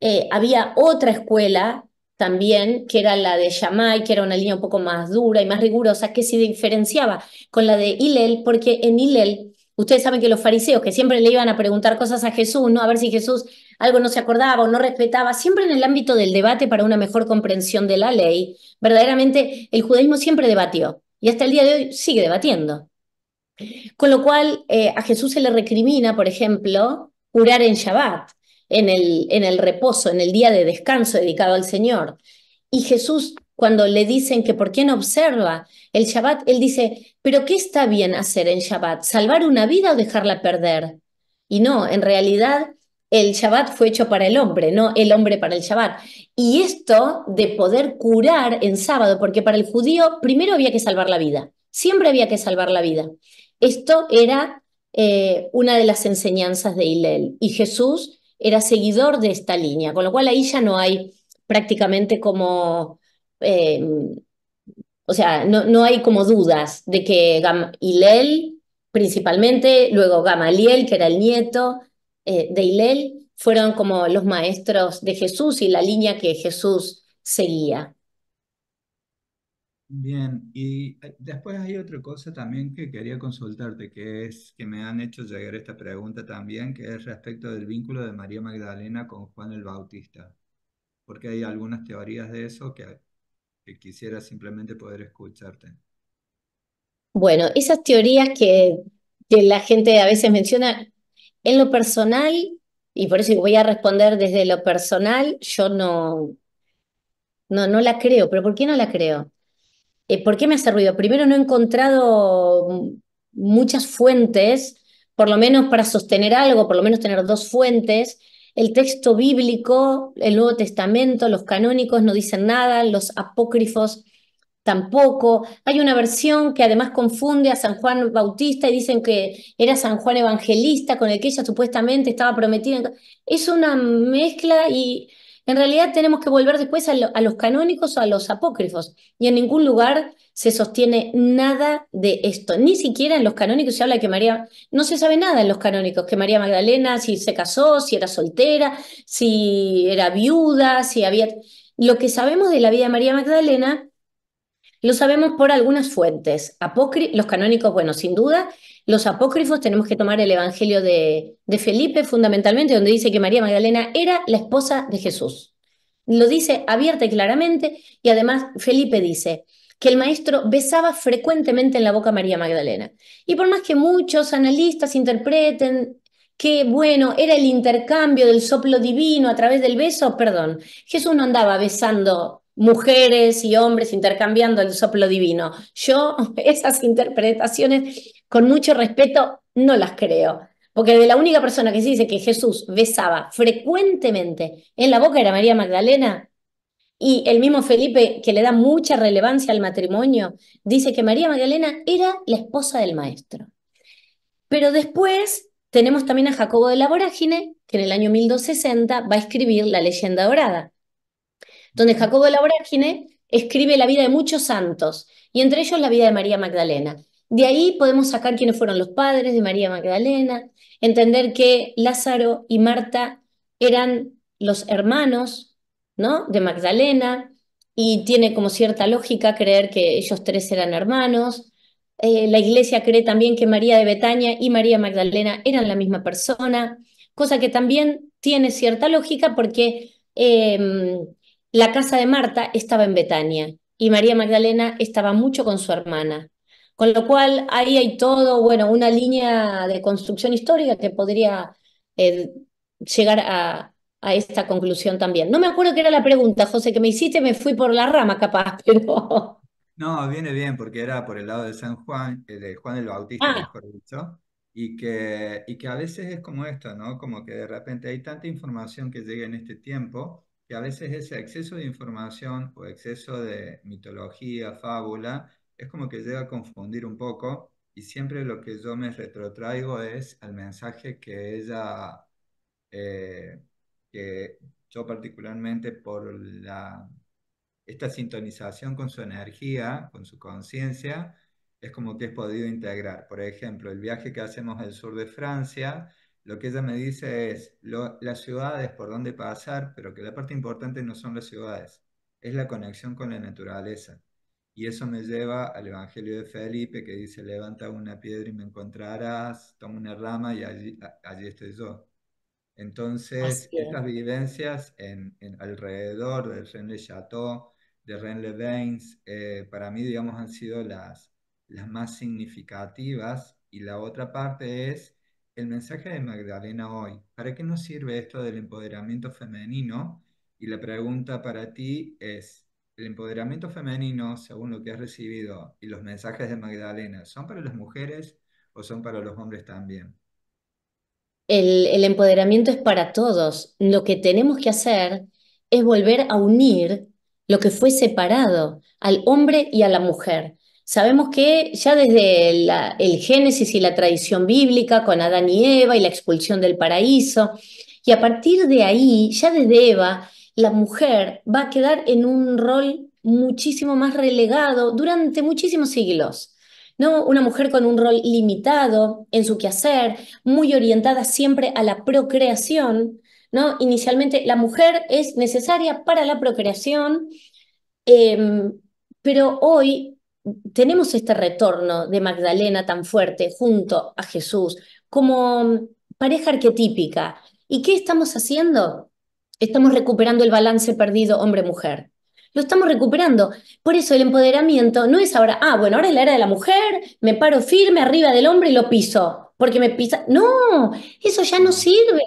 Eh, había otra escuela también, que era la de Yamai, que era una línea un poco más dura y más rigurosa, que se diferenciaba con la de Ilel, porque en Ilel, ustedes saben que los fariseos, que siempre le iban a preguntar cosas a Jesús, ¿no? A ver si Jesús algo no se acordaba o no respetaba, siempre en el ámbito del debate para una mejor comprensión de la ley, verdaderamente el judaísmo siempre debatió y hasta el día de hoy sigue debatiendo. Con lo cual, eh, a Jesús se le recrimina, por ejemplo, curar en Shabbat en el, en el reposo, en el día de descanso dedicado al Señor. Y Jesús, cuando le dicen que por quién observa el Shabbat, él dice, pero ¿qué está bien hacer en Shabbat? ¿Salvar una vida o dejarla perder? Y no, en realidad el Shabbat fue hecho para el hombre, no el hombre para el Shabbat. Y esto de poder curar en sábado, porque para el judío primero había que salvar la vida, siempre había que salvar la vida. Esto era eh, una de las enseñanzas de Hillel. Y Jesús era seguidor de esta línea, con lo cual ahí ya no hay prácticamente como, eh, o sea, no, hay como dudas de que principalmente, luego Gamaliel, que era el nieto eh, de Ilel, fueron como los maestros de Jesús y la línea que Jesús seguía. Bien, y eh, después hay otra cosa también que quería consultarte, que es que me han hecho llegar esta pregunta también, que es respecto del vínculo de María Magdalena con Juan el Bautista, porque hay algunas teorías de eso que, quisiera simplemente poder escucharte. Bueno, esas teorías que, que la gente a veces menciona, en lo personal, y por eso voy a responder desde lo personal, yo no, no, no la creo, pero ¿por qué no la creo? Eh, ¿Por qué me ha ruido? Primero, no he encontrado muchas fuentes, por lo menos para sostener algo, por lo menos tener dos fuentes. El texto bíblico, el Nuevo Testamento, los canónicos no dicen nada, los apócrifos tampoco. Hay una versión que además confunde a San Juan Bautista y dicen que era San Juan Evangelista con el que ella supuestamente estaba prometida. Es una mezcla y en realidad tenemos que volver después a, los canónicos o a los apócrifos. Y en ningún lugar se sostiene nada de esto. Ni siquiera en los canónicos se habla que María, no se sabe nada en los canónicos, que María Magdalena, si se casó, si era soltera, si era viuda, si había... Lo que sabemos de la vida de María Magdalena lo sabemos por algunas fuentes, los canónicos, bueno, sin duda, los apócrifos tenemos que tomar el Evangelio de, Felipe fundamentalmente, donde dice que María Magdalena era la esposa de Jesús. Lo dice abierta y claramente, y además Felipe dice, que el maestro besaba frecuentemente en la boca a María Magdalena. Y por más que muchos analistas interpreten que, bueno, era el intercambio del soplo divino a través del beso, perdón, Jesús no andaba besando mujeres y hombres intercambiando el soplo divino. Yo esas interpretaciones con mucho respeto, no las creo. Porque de la única persona que se dice que Jesús besaba frecuentemente en la boca era María Magdalena. Y el mismo Felipe, que le da mucha relevancia al matrimonio, dice que María Magdalena era la esposa del maestro. Pero después tenemos también a Jacobo de la Vorágine, que en el año 1260 va a escribir la leyenda dorada, donde Jacobo de la Vorágine escribe la vida de muchos santos, y entre ellos la vida de María Magdalena. De ahí podemos sacar quiénes fueron los padres de María Magdalena, entender que Lázaro y Marta eran los hermanos ¿no? de Magdalena y tiene como cierta lógica creer que ellos tres eran hermanos. Eh, la iglesia cree también que María de Betania y María Magdalena eran la misma persona, cosa que también tiene cierta lógica porque em, la casa de Marta estaba en Betania y María Magdalena estaba mucho con su hermana. Con lo cual, ahí hay todo, bueno, una línea de construcción histórica que podría eh, llegar a, esta conclusión también. No me acuerdo qué era la pregunta, José, que me hiciste, me fui por la rama capaz, pero... No, viene bien, porque era por el lado de San Juan, eh, de Juan el Bautista, ah. mejor dicho, y que, y que a veces es como esto, ¿no? Como que de repente hay tanta información que llega en este tiempo, que a veces ese exceso de información o exceso de mitología, fábula, es como que llega a confundir un poco y siempre lo que yo me retrotraigo es al mensaje que ella, eh, que yo particularmente por esta sintonización con su energía, con su conciencia, es como que he podido integrar. Por ejemplo, el viaje que hacemos al sur de Francia, lo que ella me dice es las ciudades por donde pasar, pero que la parte importante no son las ciudades, es la conexión con la naturaleza. Y eso me lleva al Evangelio de Felipe que dice, levanta una piedra y me encontrarás, toma una rama y allí, allí estoy yo. Entonces, estas vivencias en, alrededor del René Chateau, de René Bains, eh, para mí, digamos, han sido las, las más significativas. Y la otra parte es el mensaje de Magdalena hoy. ¿Para qué nos sirve esto del empoderamiento femenino? Y la pregunta para ti es, ¿El empoderamiento femenino, según lo que has recibido y los mensajes de Magdalena, son para las mujeres o son para los hombres también? El, empoderamiento es para todos. Lo que tenemos que hacer es volver a unir lo que fue separado al hombre y a la mujer. Sabemos que ya desde el Génesis y la tradición bíblica, con Adán y Eva y la expulsión del paraíso, y a partir de ahí, ya desde Eva, la mujer va a quedar en un rol muchísimo más relegado durante muchísimos siglos. ¿no? Una mujer con un rol limitado en su quehacer, muy orientada siempre a la procreación. ¿no? Inicialmente, la mujer es necesaria para la procreación, em, pero hoy tenemos este retorno de Magdalena tan fuerte junto a Jesús como pareja arquetípica. ¿Y qué estamos haciendo? estamos recuperando el balance perdido hombre-mujer. Lo estamos recuperando. Por eso el empoderamiento no es ahora, ah, bueno, ahora es la era de la mujer, me paro firme arriba del hombre y lo piso, porque me pisa. No, eso ya no sirve.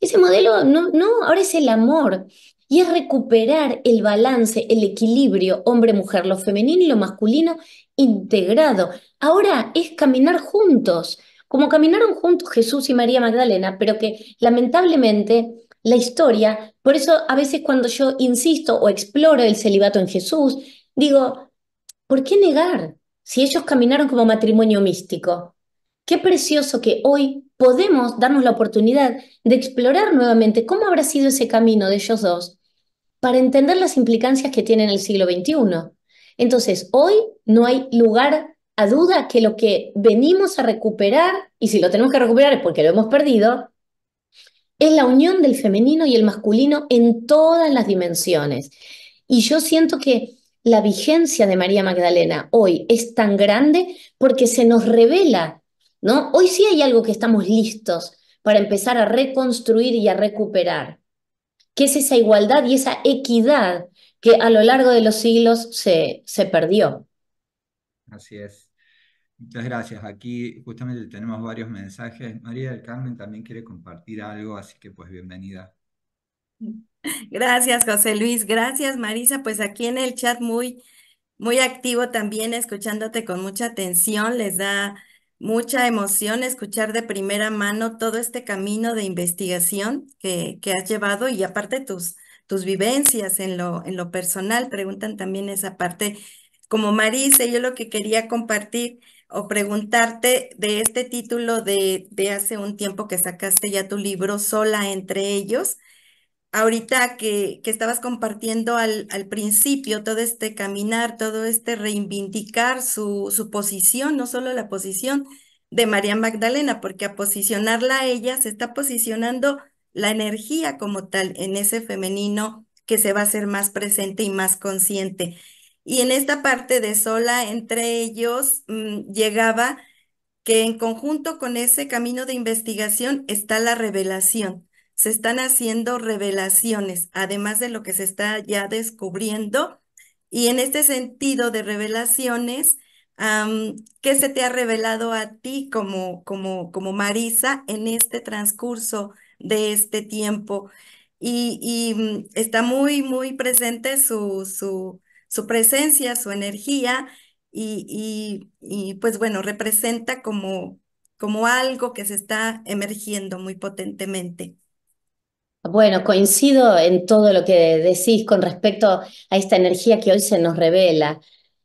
Ese modelo, no, no, ahora es el amor. Y es recuperar el balance, el equilibrio hombre-mujer, lo femenino y lo masculino integrado. Ahora es caminar juntos, como caminaron juntos Jesús y María Magdalena, pero que lamentablemente la historia. Por eso a veces cuando yo insisto o exploro el celibato en Jesús, digo, ¿por qué negar si ellos caminaron como matrimonio místico? Qué precioso que hoy podemos darnos la oportunidad de explorar nuevamente cómo habrá sido ese camino de ellos dos para entender las implicancias que tiene en el siglo XXI. Entonces, hoy no hay lugar a duda que lo que venimos a recuperar, y si lo tenemos que recuperar es porque lo hemos perdido, es la unión del femenino y el masculino en todas las dimensiones. Y yo siento que la vigencia de María Magdalena hoy es tan grande porque se nos revela, ¿no? Hoy sí hay algo que estamos listos para empezar a reconstruir y a recuperar, que es esa igualdad y esa equidad que a lo largo de los siglos se, se perdió. Así es. Muchas gracias. Aquí justamente tenemos varios mensajes. María del Carmen también quiere compartir algo, así que pues bienvenida. Gracias, José Luis. Gracias, Marisa. Pues aquí en el chat muy, muy activo también, escuchándote con mucha atención. Les da mucha emoción escuchar de primera mano todo este camino de investigación que, que has llevado y aparte tus, tus vivencias en lo, en lo personal. Preguntan también esa parte. Como Marisa, yo lo que quería compartir o preguntarte de este título de, de hace un tiempo que sacaste ya tu libro sola entre ellos. Ahorita que, que estabas compartiendo al, al, principio todo este caminar, todo este reivindicar su, su posición, no solo la posición de María Magdalena, porque a posicionarla a ella se está posicionando la energía como tal en ese femenino que se va a hacer más presente y más consciente. Y en esta parte de sola, entre ellos, mm, llegaba que en conjunto con ese camino de investigación está la revelación. Se están haciendo revelaciones, además de lo que se está ya descubriendo. Y en este sentido de revelaciones, ¿qué se te ha revelado a ti como, como, como Marisa en este transcurso de este tiempo? Y, mm, está muy, muy presente su, su, su presencia, su energía y, pues bueno, representa como, como algo que se está emergiendo muy potentemente. Bueno, coincido en todo lo que decís con respecto a esta energía que hoy se nos revela.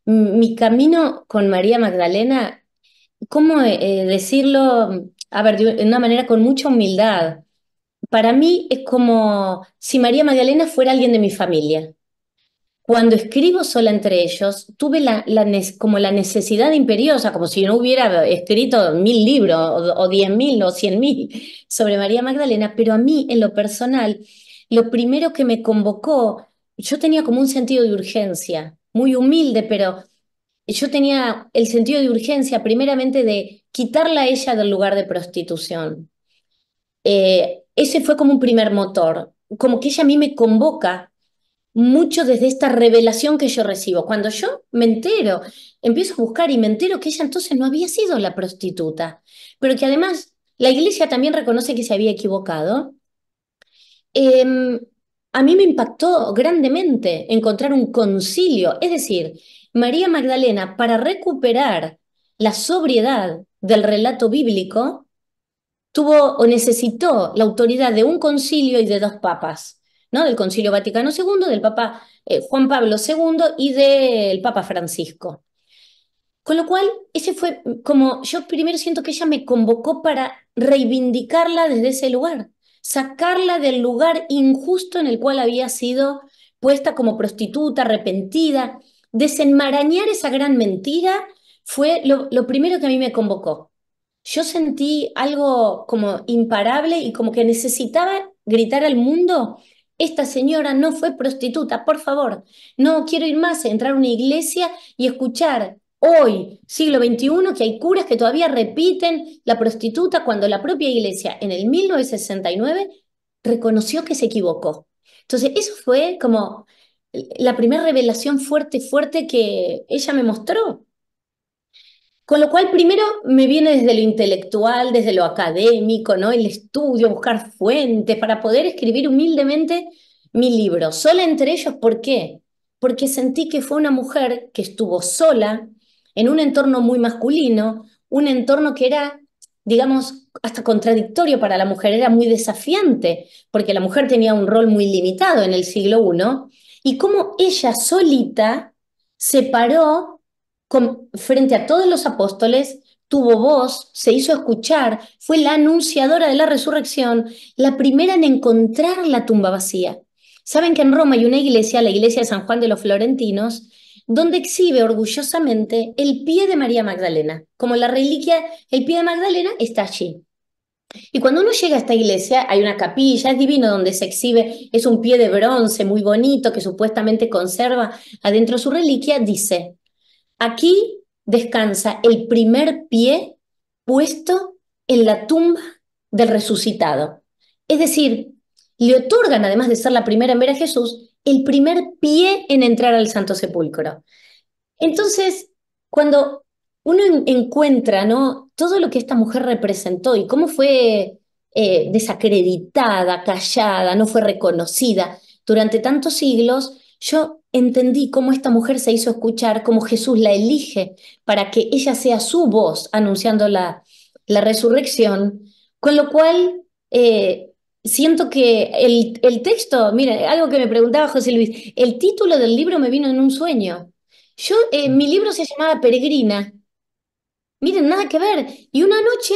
Mi camino con María Magdalena, ¿cómo eh, decirlo? A ver, de una manera con mucha humildad. Para mí es como si María Magdalena fuera alguien de mi familia cuando escribo sola entre ellos, tuve la, la, como la necesidad imperiosa, como si no hubiera escrito mil libros o, diez mil o cien mil sobre María Magdalena, pero a mí en lo personal, lo primero que me convocó, yo tenía como un sentido de urgencia, muy humilde, pero yo tenía el sentido de urgencia primeramente de quitarla a ella del lugar de prostitución. Eh, ese fue como un primer motor, como que ella a mí me convoca mucho desde esta revelación que yo recibo. Cuando yo me entero, empiezo a buscar y me entero que ella entonces no había sido la prostituta, pero que además la iglesia también reconoce que se había equivocado. Em, a mí me impactó grandemente encontrar un concilio, es decir, María Magdalena, para recuperar la sobriedad del relato bíblico, tuvo o necesitó la autoridad de un concilio y de dos papas del Concilio Vaticano II, del Papa eh, Juan Pablo II y del Papa Francisco. Con lo cual, ese fue como yo primero siento que ella me convocó para reivindicarla desde ese lugar, sacarla del lugar injusto en el cual había sido puesta como prostituta, arrepentida. Desenmarañar esa gran mentira fue lo primero que a mí me convocó. Yo sentí algo como imparable y como que necesitaba gritar al mundo esta señora no fue prostituta, por favor. No quiero ir más a entrar a una iglesia y escuchar hoy, siglo XXI, que hay curas que todavía repiten la prostituta cuando la propia iglesia en el 1969 reconoció que se equivocó. Entonces, eso fue como la primera revelación fuerte, fuerte que ella me mostró. Con lo cual, primero me viene desde lo intelectual, desde lo académico, ¿no? El estudio, buscar fuentes para poder escribir humildemente mi libro. Sola entre ellos, ¿por qué? Porque sentí que fue una mujer que estuvo sola en un entorno muy masculino, un entorno que era, digamos, hasta contradictorio para la mujer, era muy desafiante, porque la mujer tenía un rol muy limitado en el siglo I, y cómo ella solita se paró frente a todos los apóstoles, tuvo voz, se hizo escuchar, fue la anunciadora de la resurrección, la primera en encontrar la tumba vacía. Saben que en Roma hay una iglesia, la iglesia de San Juan de los Florentinos, donde exhibe orgullosamente el pie de María Magdalena. Como la reliquia, el pie de Magdalena está allí. Y cuando uno llega a esta iglesia, hay una capilla, es divino, donde se exhibe, es un pie de bronce muy bonito que supuestamente conserva adentro su reliquia, dice, Aquí descansa el primer pie puesto en la tumba del resucitado. Es decir, le otorgan, además de ser la primera en ver a Jesús, el primer pie en entrar al Santo Sepulcro. Entonces, cuando uno encuentra ¿no? todo lo que esta mujer representó y cómo fue eh, desacreditada, callada, no fue reconocida durante tantos siglos, yo entendí cómo esta mujer se hizo escuchar, cómo Jesús la elige para que ella sea su voz anunciando la, la resurrección, con lo cual eh, siento que el, el texto, mire, algo que me preguntaba José Luis, el título del libro me vino en un sueño. Yo, eh, mm. mi libro se llamaba Peregrina. Miren, nada que ver. Y una noche,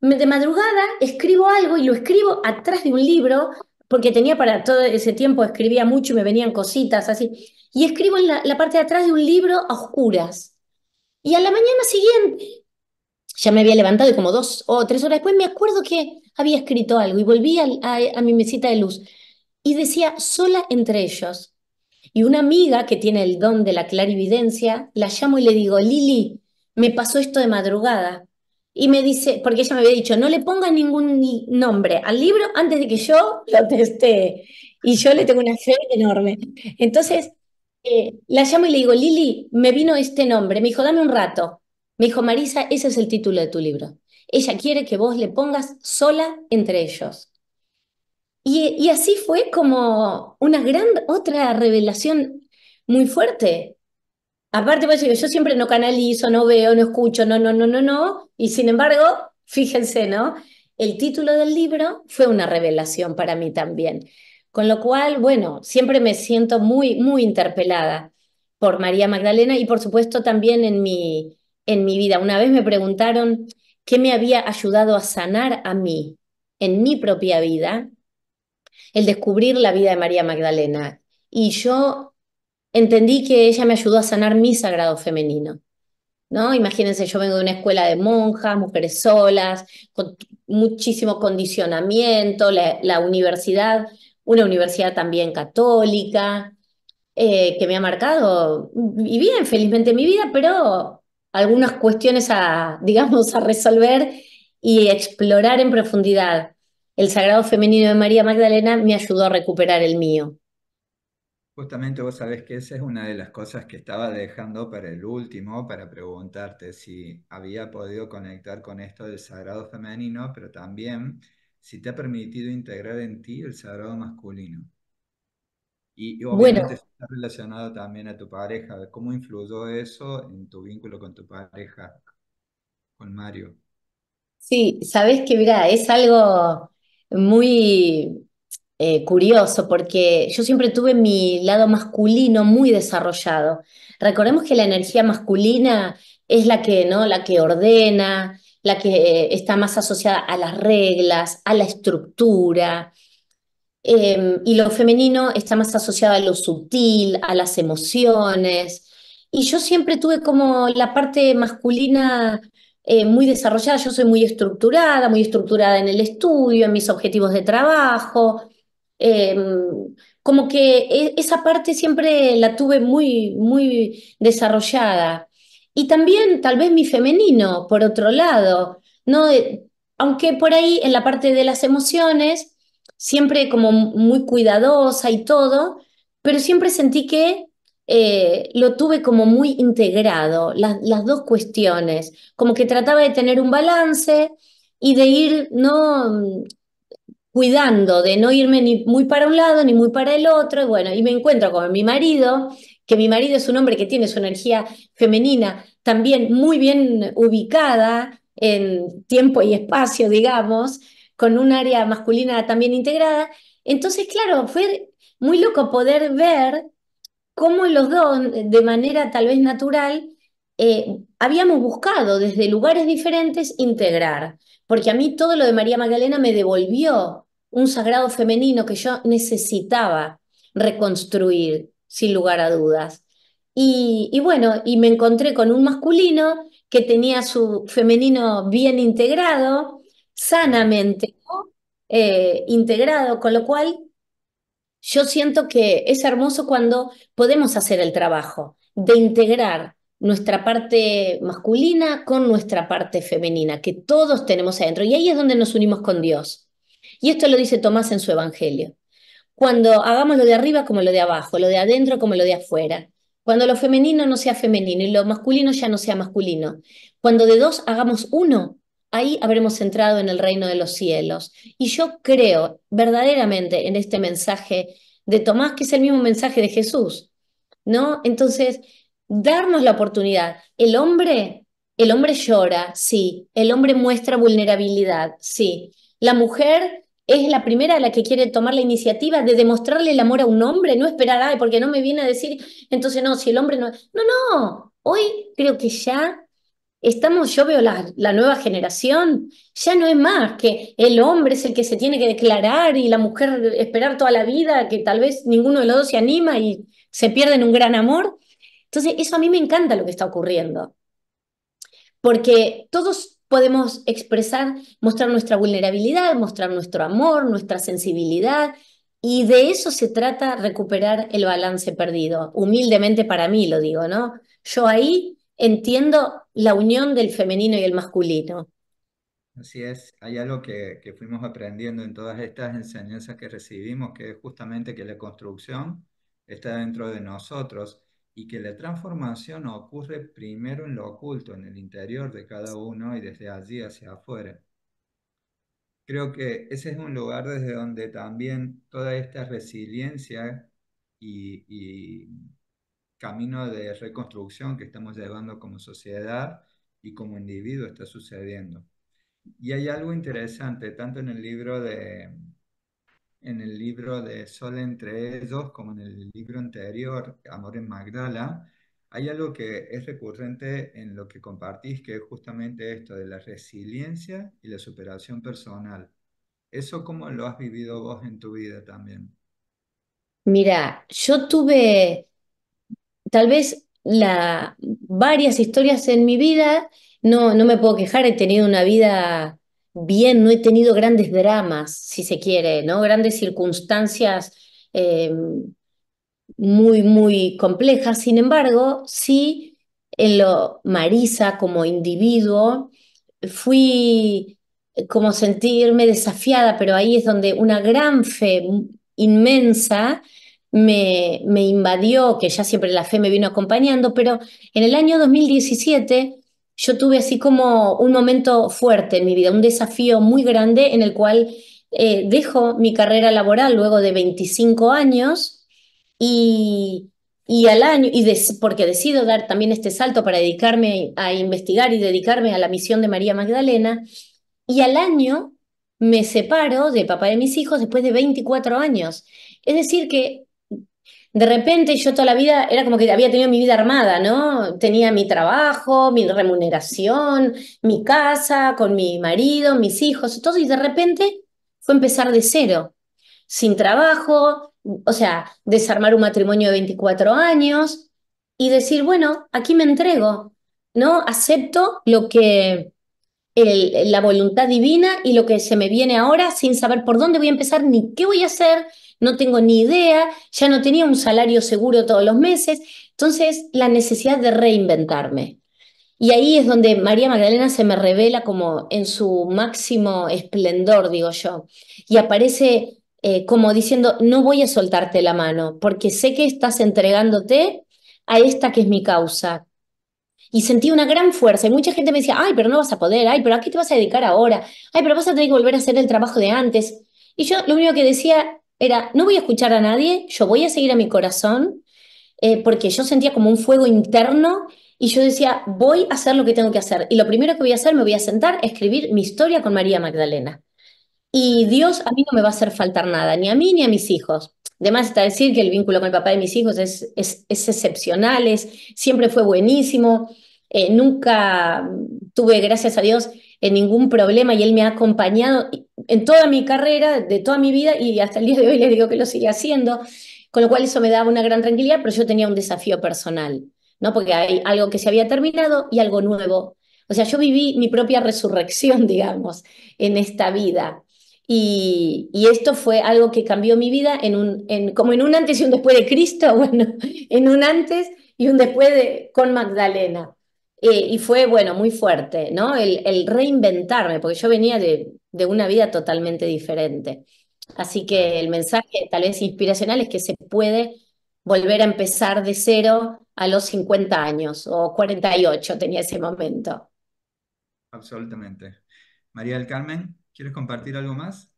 de madrugada, escribo algo y lo escribo atrás de un libro porque tenía para todo ese tiempo, escribía mucho y me venían cositas así. Y escribo en la, parte de atrás de un libro a oscuras. Y a la mañana siguiente, ya me había levantado y como dos o tres horas después me acuerdo que había escrito algo y volví a, a, mi mesita de luz y decía sola entre ellos. Y una amiga que tiene el don de la clarividencia, la llamo y le digo, Lili, me pasó esto de madrugada y me dice, porque ella me había dicho, no le ponga ningún nombre al libro antes de que yo lo teste. Y yo le tengo una fe enorme. Entonces, eh, la llamo y le digo, Lili, me vino este nombre. Me dijo, dame un rato. Me dijo, Marisa, ese es el título de tu libro. Ella quiere que vos le pongas sola entre ellos. Y, y así fue como una gran, otra revelación muy fuerte. Aparte, pues, yo siempre no canalizo, no veo, no escucho, no, no, no, no, no. Y sin embargo, fíjense, ¿no? El título del libro fue una revelación para mí también. Con lo cual, bueno, siempre me siento muy, muy interpelada por María Magdalena y por supuesto también en mi, en mi vida. Una vez me preguntaron qué me había ayudado a sanar a mí en mi propia vida, el descubrir la vida de María Magdalena. Y yo entendí que ella me ayudó a sanar mi sagrado femenino. ¿No? Imagínense, yo vengo de una escuela de monjas, mujeres solas, con muchísimo condicionamiento, la, universidad, una universidad también católica, eh, que me ha marcado, y bien, felizmente mi vida, pero algunas cuestiones a, digamos, a resolver y explorar en profundidad. El Sagrado Femenino de María Magdalena me ayudó a recuperar el mío. Justamente vos sabés que esa es una de las cosas que estaba dejando para el último, para preguntarte si había podido conectar con esto del sagrado femenino, pero también si te ha permitido integrar en ti el sagrado masculino. Y, obviamente está relacionado también a tu pareja. ¿Cómo influyó eso en tu vínculo con tu pareja, con Mario? Sí, sabés que, mira, es algo muy eh, curioso porque yo siempre tuve mi lado masculino muy desarrollado. Recordemos que la energía masculina es la que, ¿no? la que ordena, la que eh, está más asociada a las reglas, a la estructura, em, y lo femenino está más asociado a lo sutil, a las emociones. Y yo siempre tuve como la parte masculina eh, muy desarrollada, yo soy muy estructurada, muy estructurada en el estudio, en mis objetivos de trabajo, Em, como que e, esa parte siempre la tuve muy, muy desarrollada. Y también tal vez mi femenino, por otro lado, ¿no? Eh, aunque por ahí en la parte de las emociones, siempre como muy cuidadosa y todo, pero siempre sentí que eh, lo tuve como muy integrado, las dos cuestiones, como que trataba de tener un balance y de ir, ¿no? cuidando de no irme ni muy para un lado ni muy para el otro, y bueno, y me encuentro con mi marido, que mi marido es un hombre que tiene su energía femenina también muy bien ubicada en tiempo y espacio, digamos, con un área masculina también integrada. Entonces, claro, fue muy loco poder ver cómo los dos, de manera tal vez natural, eh, habíamos buscado desde lugares diferentes integrar porque a mí todo lo de María Magdalena me devolvió un sagrado femenino que yo necesitaba reconstruir, sin lugar a dudas. Y, bueno, y me encontré con un masculino que tenía su femenino bien integrado, sanamente eh, integrado, con lo cual yo siento que es hermoso cuando podemos hacer el trabajo de integrar nuestra parte masculina con nuestra parte femenina, que todos tenemos adentro. Y ahí es donde nos unimos con Dios. Y esto lo dice Tomás en su Evangelio. Cuando hagamos lo de arriba como lo de abajo, lo de adentro como lo de afuera. Cuando lo femenino no sea femenino y lo masculino ya no sea masculino. Cuando de dos hagamos uno, ahí habremos entrado en el reino de los cielos. Y yo creo verdaderamente en este mensaje de Tomás, que es el mismo mensaje de Jesús. ¿No? Entonces, darnos la oportunidad. El hombre, el hombre llora, sí. El hombre muestra vulnerabilidad, sí. La mujer es la primera a la que quiere tomar la iniciativa de demostrarle el amor a un hombre, no esperar, porque no me viene a decir, entonces no, si el hombre no. No, no. Hoy creo que ya estamos, yo veo la, nueva generación, ya no es más que el hombre es el que se tiene que declarar y la mujer esperar toda la vida, que tal vez ninguno de los dos se anima y se pierden un gran amor. Entonces, eso a mí me encanta lo que está ocurriendo, porque todos podemos expresar, mostrar nuestra vulnerabilidad, mostrar nuestro amor, nuestra sensibilidad, y de eso se trata recuperar el balance perdido. Humildemente para mí lo digo, ¿no? Yo ahí entiendo la unión del femenino y el masculino. Así es, hay algo que, que, fuimos aprendiendo en todas estas enseñanzas que recibimos, que es justamente que la construcción está dentro de nosotros y que la transformación ocurre primero en lo oculto, en el interior de cada uno y desde allí hacia afuera. Creo que ese es un lugar desde donde también toda esta resiliencia y, camino de reconstrucción que estamos llevando como sociedad y como individuo está sucediendo. Y hay algo interesante, tanto en el libro de, en el libro de Sol entre ellos, como en el libro anterior, Amor en Magdala, hay algo que es recurrente en lo que compartís, que es justamente esto de la resiliencia y la superación personal. ¿Eso cómo lo has vivido vos en tu vida también? Mira, yo tuve tal vez la, varias historias en mi vida, no, no me puedo quejar, he tenido una vida bien, no he tenido grandes dramas, si se quiere, ¿no? Grandes circunstancias em, muy, muy complejas. Sin embargo, sí, en lo Marisa como individuo, fui eh, como sentirme desafiada, pero ahí es donde una gran fe inmensa me invadió, que ya siempre la fe me vino acompañando, pero en el año 2017 yo tuve así como un momento fuerte en mi vida, un desafío muy grande en el cual eh, dejo mi carrera laboral luego de 25 años y, al año, y porque decido dar también este salto para dedicarme a investigar y dedicarme a la misión de María Magdalena, y al año me separo de papá de mis hijos después de 24 años. Es decir, que de repente yo toda la vida era como que había tenido mi vida armada, ¿no? Tenía mi trabajo, mi remuneración, mi casa, con mi marido, mis hijos, todo, y de repente fue empezar de cero, sin trabajo, o sea, desarmar un matrimonio de 24 años y decir, bueno, aquí me entrego, ¿no? Acepto lo que la voluntad divina y lo que se me viene ahora sin saber por dónde voy a empezar ni qué voy a hacer no tengo ni idea, ya no tenía un salario seguro todos los meses. Entonces, la necesidad de reinventarme. Y ahí es donde María Magdalena se me revela como en su máximo esplendor, digo yo. Y aparece eh, como diciendo, no voy a soltarte la mano, porque sé que estás entregándote a esta que es mi causa. Y sentí una gran fuerza. Y mucha gente me decía, ay, pero no vas a poder, ay, pero ¿a qué te vas a dedicar ahora? Ay, pero vas a tener que volver a hacer el trabajo de antes. Y yo lo único que decía, era, no voy a escuchar a nadie, yo voy a seguir a mi corazón, eh, porque yo sentía como un fuego interno y yo decía, voy a hacer lo que tengo que hacer. Y lo primero que voy a hacer, me voy a sentar a escribir mi historia con María Magdalena. Y Dios a mí no me va a hacer faltar nada, ni a mí ni a mis hijos. Además está decir que el vínculo con el papá de mis hijos es, es, excepcional, siempre fue buenísimo. Eh, nunca tuve, gracias a Dios, en ningún problema y él me ha acompañado en toda mi carrera, de toda mi vida y hasta el día de hoy le digo que lo sigue haciendo, con lo cual eso me daba una gran tranquilidad, pero yo tenía un desafío personal, ¿no? Porque hay algo que se había terminado y algo nuevo. O sea, yo viví mi propia resurrección, digamos, en esta vida. Y, esto fue algo que cambió mi vida en un, como en un antes y un después de Cristo, bueno, en un antes y un después con Magdalena. Eh, y fue, bueno, muy fuerte, ¿no? El, reinventarme, porque yo venía de, de, una vida totalmente diferente. Así que el mensaje tal vez inspiracional es que se puede volver a empezar de cero a los 50 años o 48 tenía ese momento. Absolutamente. María del Carmen, ¿quieres compartir algo más?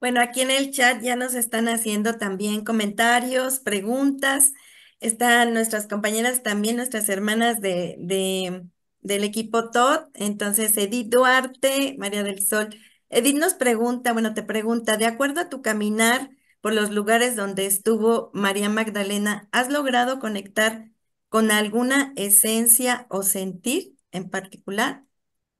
Bueno, aquí en el chat ya nos están haciendo también comentarios, preguntas. Están nuestras compañeras también, nuestras hermanas de, de, del equipo TOD. Entonces, Edith Duarte, María del Sol. Edith nos pregunta, bueno, te pregunta, de acuerdo a tu caminar por los lugares donde estuvo María Magdalena, ¿has logrado conectar con alguna esencia o sentir en particular?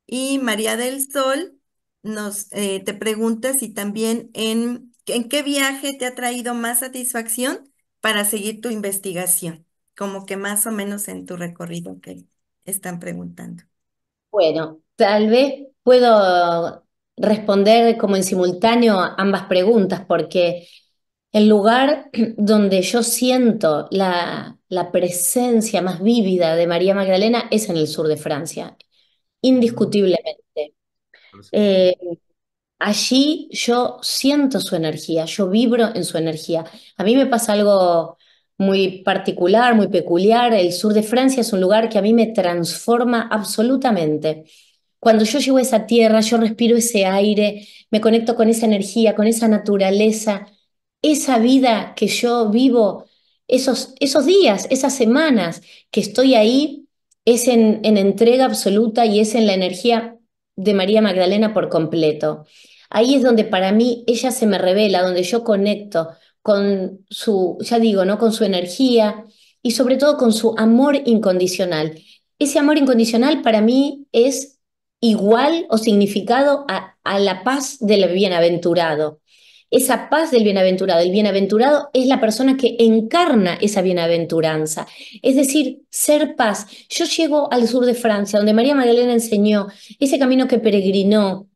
Y María del Sol nos eh, te pregunta si también en, en qué viaje te ha traído más satisfacción para seguir tu investigación, como que más o menos en tu recorrido que están preguntando. Bueno, tal vez puedo responder como en simultáneo ambas preguntas, porque el lugar donde yo siento la, presencia más vívida de María Magdalena es en el sur de Francia, indiscutiblemente allí yo siento su energía, yo vibro en su energía. A mí me pasa algo muy particular, muy peculiar. El sur de Francia es un lugar que a mí me transforma absolutamente. Cuando yo llego a esa tierra, yo respiro ese aire, me conecto con esa energía, con esa naturaleza, esa vida que yo vivo, esos, esos días, esas semanas que estoy ahí, es en entrega absoluta y es en la energía de María Magdalena por completo. Ahí es donde para mí ella se me revela, donde yo conecto con su, ya digo, ¿no? Con su energía y sobre todo con su amor incondicional. Ese amor incondicional para mí es igual o significado a, a la paz del bienaventurado. Esa paz del bienaventurado. El bienaventurado es la persona que encarna esa bienaventuranza. Es decir, ser paz. Yo llego al sur de Francia, donde María Magdalena enseñó ese camino que peregrinó,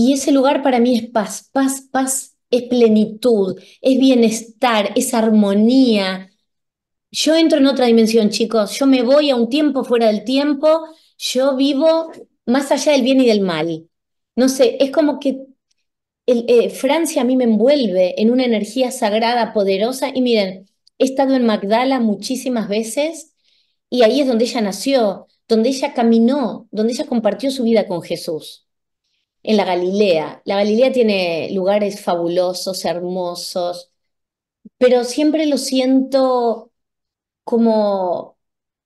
y ese lugar para mí es paz, paz, paz es plenitud, es bienestar, es armonía. Yo entro en otra dimensión, chicos, yo me voy a un tiempo fuera del tiempo, yo vivo más allá del bien y del mal. No sé, es como que eh, Francia a mí me envuelve en una energía sagrada, poderosa. Y miren, he estado en Magdala muchísimas veces y ahí es donde ella nació, donde ella caminó, donde ella compartió su vida con Jesús en la Galilea. La Galilea tiene lugares fabulosos, hermosos, pero siempre lo siento como,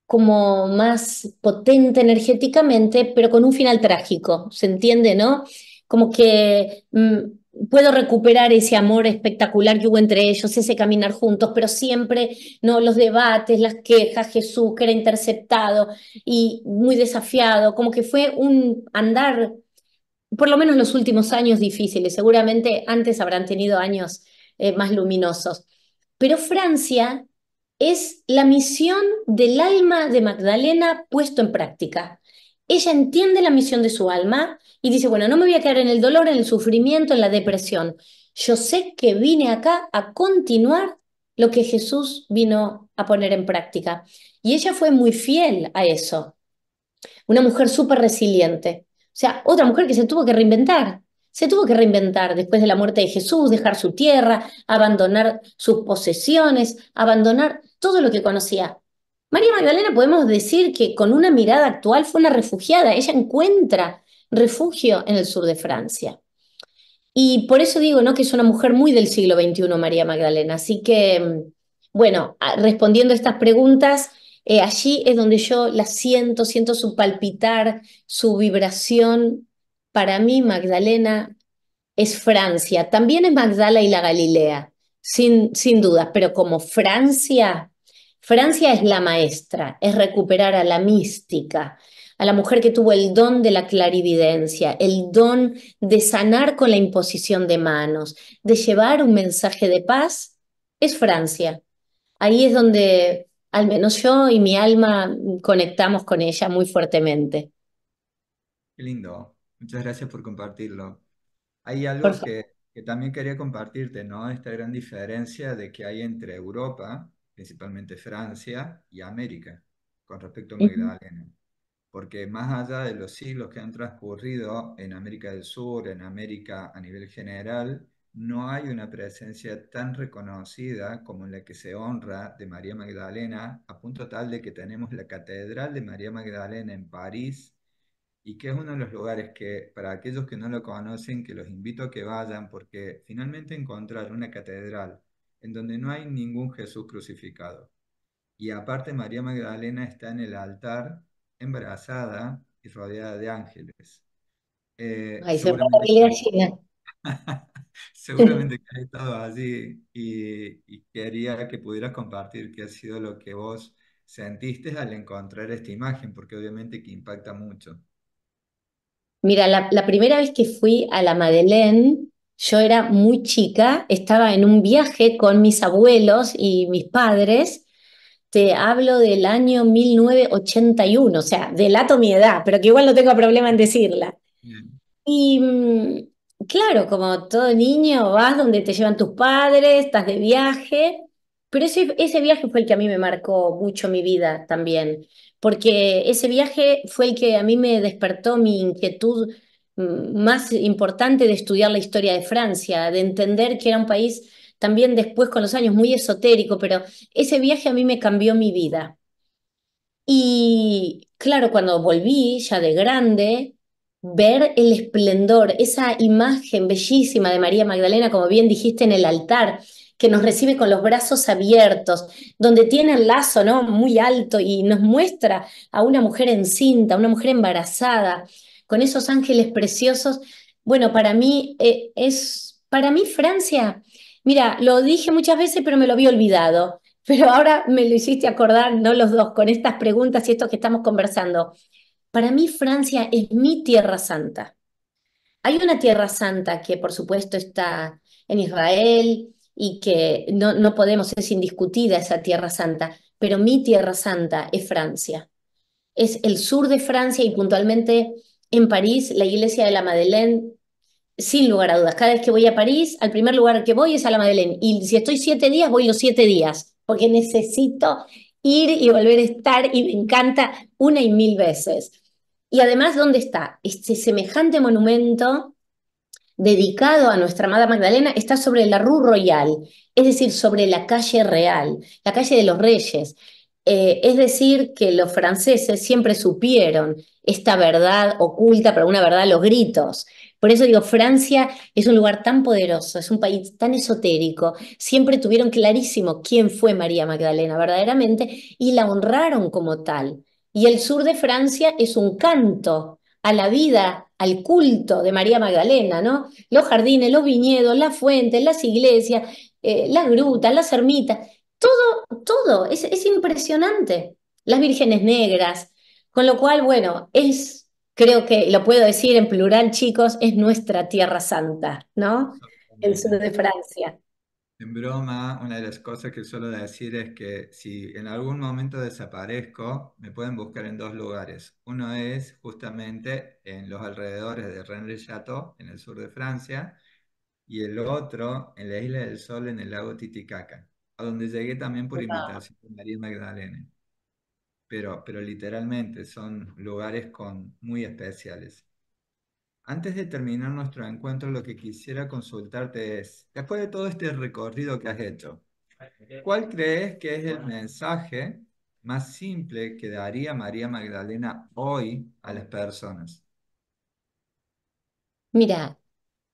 como más potente energéticamente, pero con un final trágico, ¿se entiende, no? Como que mm, puedo recuperar ese amor espectacular que hubo entre ellos, ese caminar juntos, pero siempre no los debates, las quejas, Jesús que era interceptado y muy desafiado, como que fue un andar por lo menos los últimos años difíciles, seguramente antes habrán tenido años eh, más luminosos. Pero Francia es la misión del alma de Magdalena puesto en práctica. Ella entiende la misión de su alma y dice, bueno, no me voy a quedar en el dolor, en el sufrimiento, en la depresión. Yo sé que vine acá a continuar lo que Jesús vino a poner en práctica. Y ella fue muy fiel a eso. Una mujer súper resiliente. O sea, otra mujer que se tuvo que reinventar. Se tuvo que reinventar después de la muerte de Jesús, dejar su tierra, abandonar sus posesiones, abandonar todo lo que conocía. María Magdalena podemos decir que con una mirada actual fue una refugiada. Ella encuentra refugio en el sur de Francia. Y por eso digo, ¿no? Que es una mujer muy del siglo XXI, María Magdalena. Así que, mm, bueno, respondiendo a estas preguntas, eh, allí es donde yo la siento, siento su palpitar, su vibración. Para mí, Magdalena es Francia. También es Magdala y la Galilea, sin, sin dudas, pero como Francia, Francia es la maestra, es recuperar a la mística, a la mujer que tuvo el don de la clarividencia, el don de sanar con la imposición de manos, de llevar un mensaje de paz, es Francia. Ahí es donde al menos yo y mi alma conectamos con ella muy fuertemente. Qué lindo. Muchas gracias por compartirlo. Hay algo que, también quería compartirte, ¿no? Esta gran diferencia de que hay entre Europa, principalmente Francia, y América con respecto a Magdalena. Porque más allá de los siglos que han transcurrido en América del Sur, en América a nivel general, no hay una presencia tan reconocida como la que se honra de María Magdalena, a punto tal de que tenemos la Catedral de María Magdalena en París, y que es uno de los lugares que, para aquellos que no lo conocen, que los invito a que vayan, porque finalmente encontrar una catedral en donde no hay ningún Jesús crucificado. Y aparte María Magdalena está en el altar, embarazada y rodeada de ángeles. Eh, seguramente que has estado allí y, quería que pudieras compartir qué ha sido lo que vos sentiste al encontrar esta imagen, porque obviamente que impacta mucho. Mira, la, primera vez que fui a la Madeleine, yo era muy chica, estaba en un viaje con mis abuelos y mis padres. Te hablo del año 1981, o sea, delato mi edad, pero que igual no tengo problema en decirla. Y mm, claro, como todo niño, vas donde te llevan tus padres, estás de viaje, pero ese, ese viaje fue el que a mí me marcó mucho mi vida también, porque ese viaje fue el que a mí me despertó mi inquietud mm, más importante de estudiar la historia de Francia, de entender que era un país también después con los años muy esotérico, pero ese viaje a mí me cambió mi vida. Y claro, cuando volví ya de grande, ver el esplendor, esa imagen bellísima de María Magdalena, como bien dijiste, en el altar, que nos recibe con los brazos abiertos, donde tiene el lazo ¿no? muy alto y nos muestra a una mujer encinta, una mujer embarazada, con esos ángeles preciosos. Bueno, para mí eh, es, para mí Francia, mira, lo dije muchas veces, pero me lo había olvidado. Pero ahora me lo hiciste acordar, ¿no? Los dos, con estas preguntas y esto que estamos conversando. Para mí Francia es mi tierra santa. Hay una tierra santa que por supuesto está en Israel y que no, no podemos, es indiscutida esa tierra santa, pero mi tierra santa es Francia. Es el sur de Francia y puntualmente en París, la iglesia de la Madeleine, sin lugar a dudas. Cada vez que voy a París, al primer lugar que voy es a la Madeleine. Y si estoy siete días, voy los siete días, porque necesito ir y volver a estar y me encanta una y mil veces. Y además, ¿dónde está? Este semejante monumento dedicado a nuestra amada Magdalena está sobre la Rue Royal, es decir, sobre la calle real, la calle de los reyes. Eh, es decir, que los franceses siempre supieron esta verdad oculta, pero una verdad los gritos. Por eso digo, Francia es un lugar tan poderoso, es un país tan esotérico. Siempre tuvieron clarísimo quién fue María Magdalena verdaderamente y la honraron como tal. Y el sur de Francia es un canto a la vida, al culto de María Magdalena, ¿no? Los jardines, los viñedos, las fuentes, las iglesias, eh, las grutas, las ermitas, todo, todo, es impresionante. Las vírgenes negras, con lo cual, bueno, es, creo que lo puedo decir en plural, chicos, es nuestra Tierra Santa, ¿no? El sur de Francia. En broma, una de las cosas que suelo decir es que si en algún momento desaparezco, me pueden buscar en dos lugares. Uno es justamente en los alrededores de Rennes-le-Château, en el sur de Francia, y el otro en la Isla del Sol, en el lago Titicaca, a donde llegué también por invitación de María Magdalena. Pero, pero literalmente son lugares con, muy especiales. Antes de terminar nuestro encuentro, lo que quisiera consultarte es, después de todo este recorrido que has hecho, ¿cuál crees que es el mensaje más simple que daría María Magdalena hoy a las personas? Mira,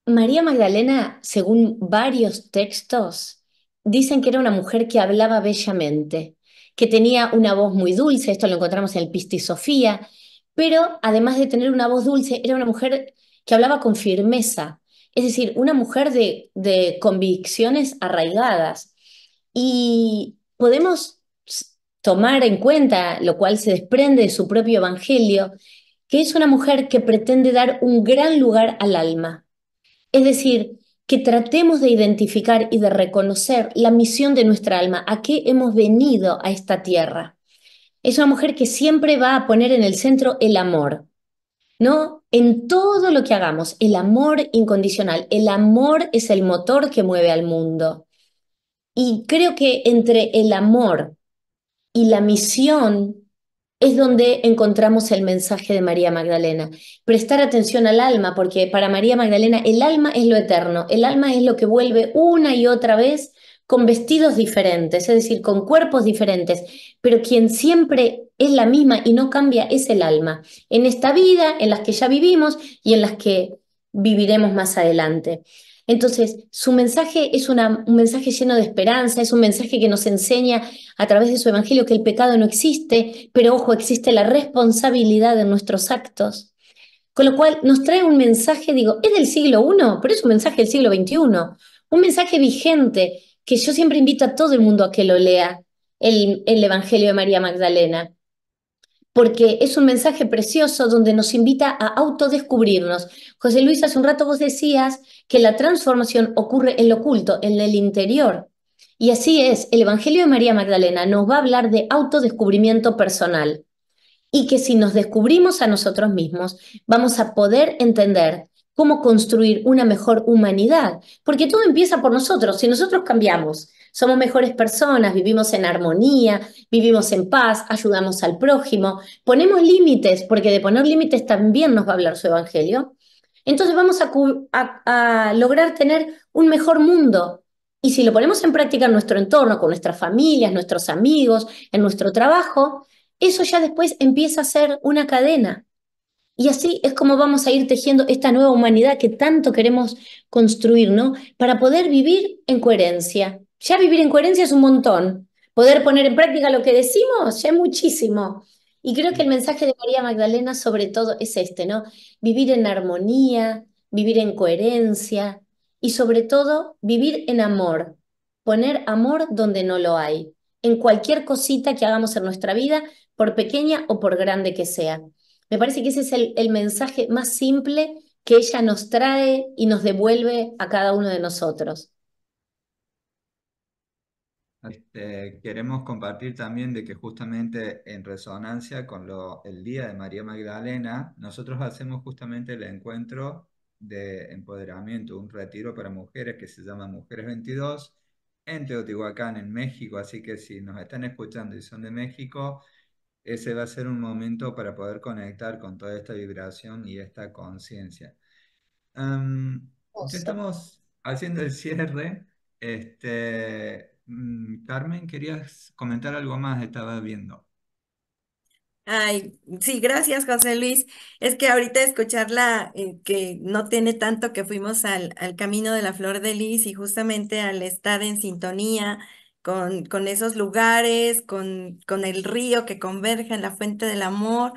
María Magdalena, según varios textos, dicen que era una mujer que hablaba bellamente, que tenía una voz muy dulce, esto lo encontramos en el Pistisofía, pero además de tener una voz dulce, era una mujer que hablaba con firmeza, es decir, una mujer de, de convicciones arraigadas. Y podemos tomar en cuenta, lo cual se desprende de su propio evangelio, que es una mujer que pretende dar un gran lugar al alma. Es decir, que tratemos de identificar y de reconocer la misión de nuestra alma, a qué hemos venido a esta tierra es una mujer que siempre va a poner en el centro el amor, ¿no? En todo lo que hagamos, el amor incondicional, el amor es el motor que mueve al mundo. Y creo que entre el amor y la misión es donde encontramos el mensaje de María Magdalena. Prestar atención al alma, porque para María Magdalena el alma es lo eterno, el alma es lo que vuelve una y otra vez con vestidos diferentes, es decir, con cuerpos diferentes, pero quien siempre es la misma y no cambia es el alma, en esta vida, en las que ya vivimos y en las que viviremos más adelante. Entonces, su mensaje es un mensaje lleno de esperanza, es un mensaje que nos enseña a través de su evangelio que el pecado no existe, pero ojo, existe la responsabilidad de nuestros actos. Con lo cual nos trae un mensaje, digo, es del siglo I, pero es un mensaje del siglo XXI, un mensaje vigente que yo siempre invito a todo el mundo a que lo lea, el, Evangelio de María Magdalena, porque es un mensaje precioso donde nos invita a autodescubrirnos. José Luis, hace un rato vos decías que la transformación ocurre en lo oculto, en el interior. Y así es, el Evangelio de María Magdalena nos va a hablar de autodescubrimiento personal y que si nos descubrimos a nosotros mismos, vamos a poder entender cómo construir una mejor humanidad, porque todo empieza por nosotros, si nosotros cambiamos, somos mejores personas, vivimos en armonía, vivimos en paz, ayudamos al prójimo, ponemos límites, porque de poner límites también nos va a hablar su evangelio, entonces vamos a, lograr tener un mejor mundo. Y si lo ponemos en práctica en nuestro entorno, con nuestras familias, nuestros amigos, en nuestro trabajo, eso ya después empieza a ser una cadena. Y así es como vamos a ir tejiendo esta nueva humanidad que tanto queremos construir, ¿no? Para poder vivir en coherencia. Ya vivir en coherencia es un montón. Poder poner en práctica lo que decimos ya es muchísimo. Y creo que el mensaje de María Magdalena sobre todo es este, ¿no? Vivir en armonía, vivir en coherencia y sobre todo vivir en amor. Poner amor donde no lo hay, en cualquier cosita que hagamos en nuestra vida, por pequeña o por grande que sea. Me parece que ese es el, mensaje más simple que ella nos trae y nos devuelve a cada uno de nosotros. Este, queremos compartir también de que justamente en resonancia con el Día de María Magdalena, nosotros hacemos justamente el encuentro de empoderamiento, un retiro para mujeres que se llama Mujeres 22 en Teotihuacán, en México. Así que si nos están escuchando y son de México, ese va a ser un momento para poder conectar con toda esta vibración y esta conciencia. Estamos haciendo el cierre. Este, mm, Carmen, querías comentar algo más, estaba viendo. Ay, sí, gracias José Luis. Es que ahorita escucharla, eh, que no tiene tanto que fuimos al, al, Camino de la Flor de Lis y justamente al estar en sintonía, con, esos lugares, con, con el río que converge en la fuente del amor.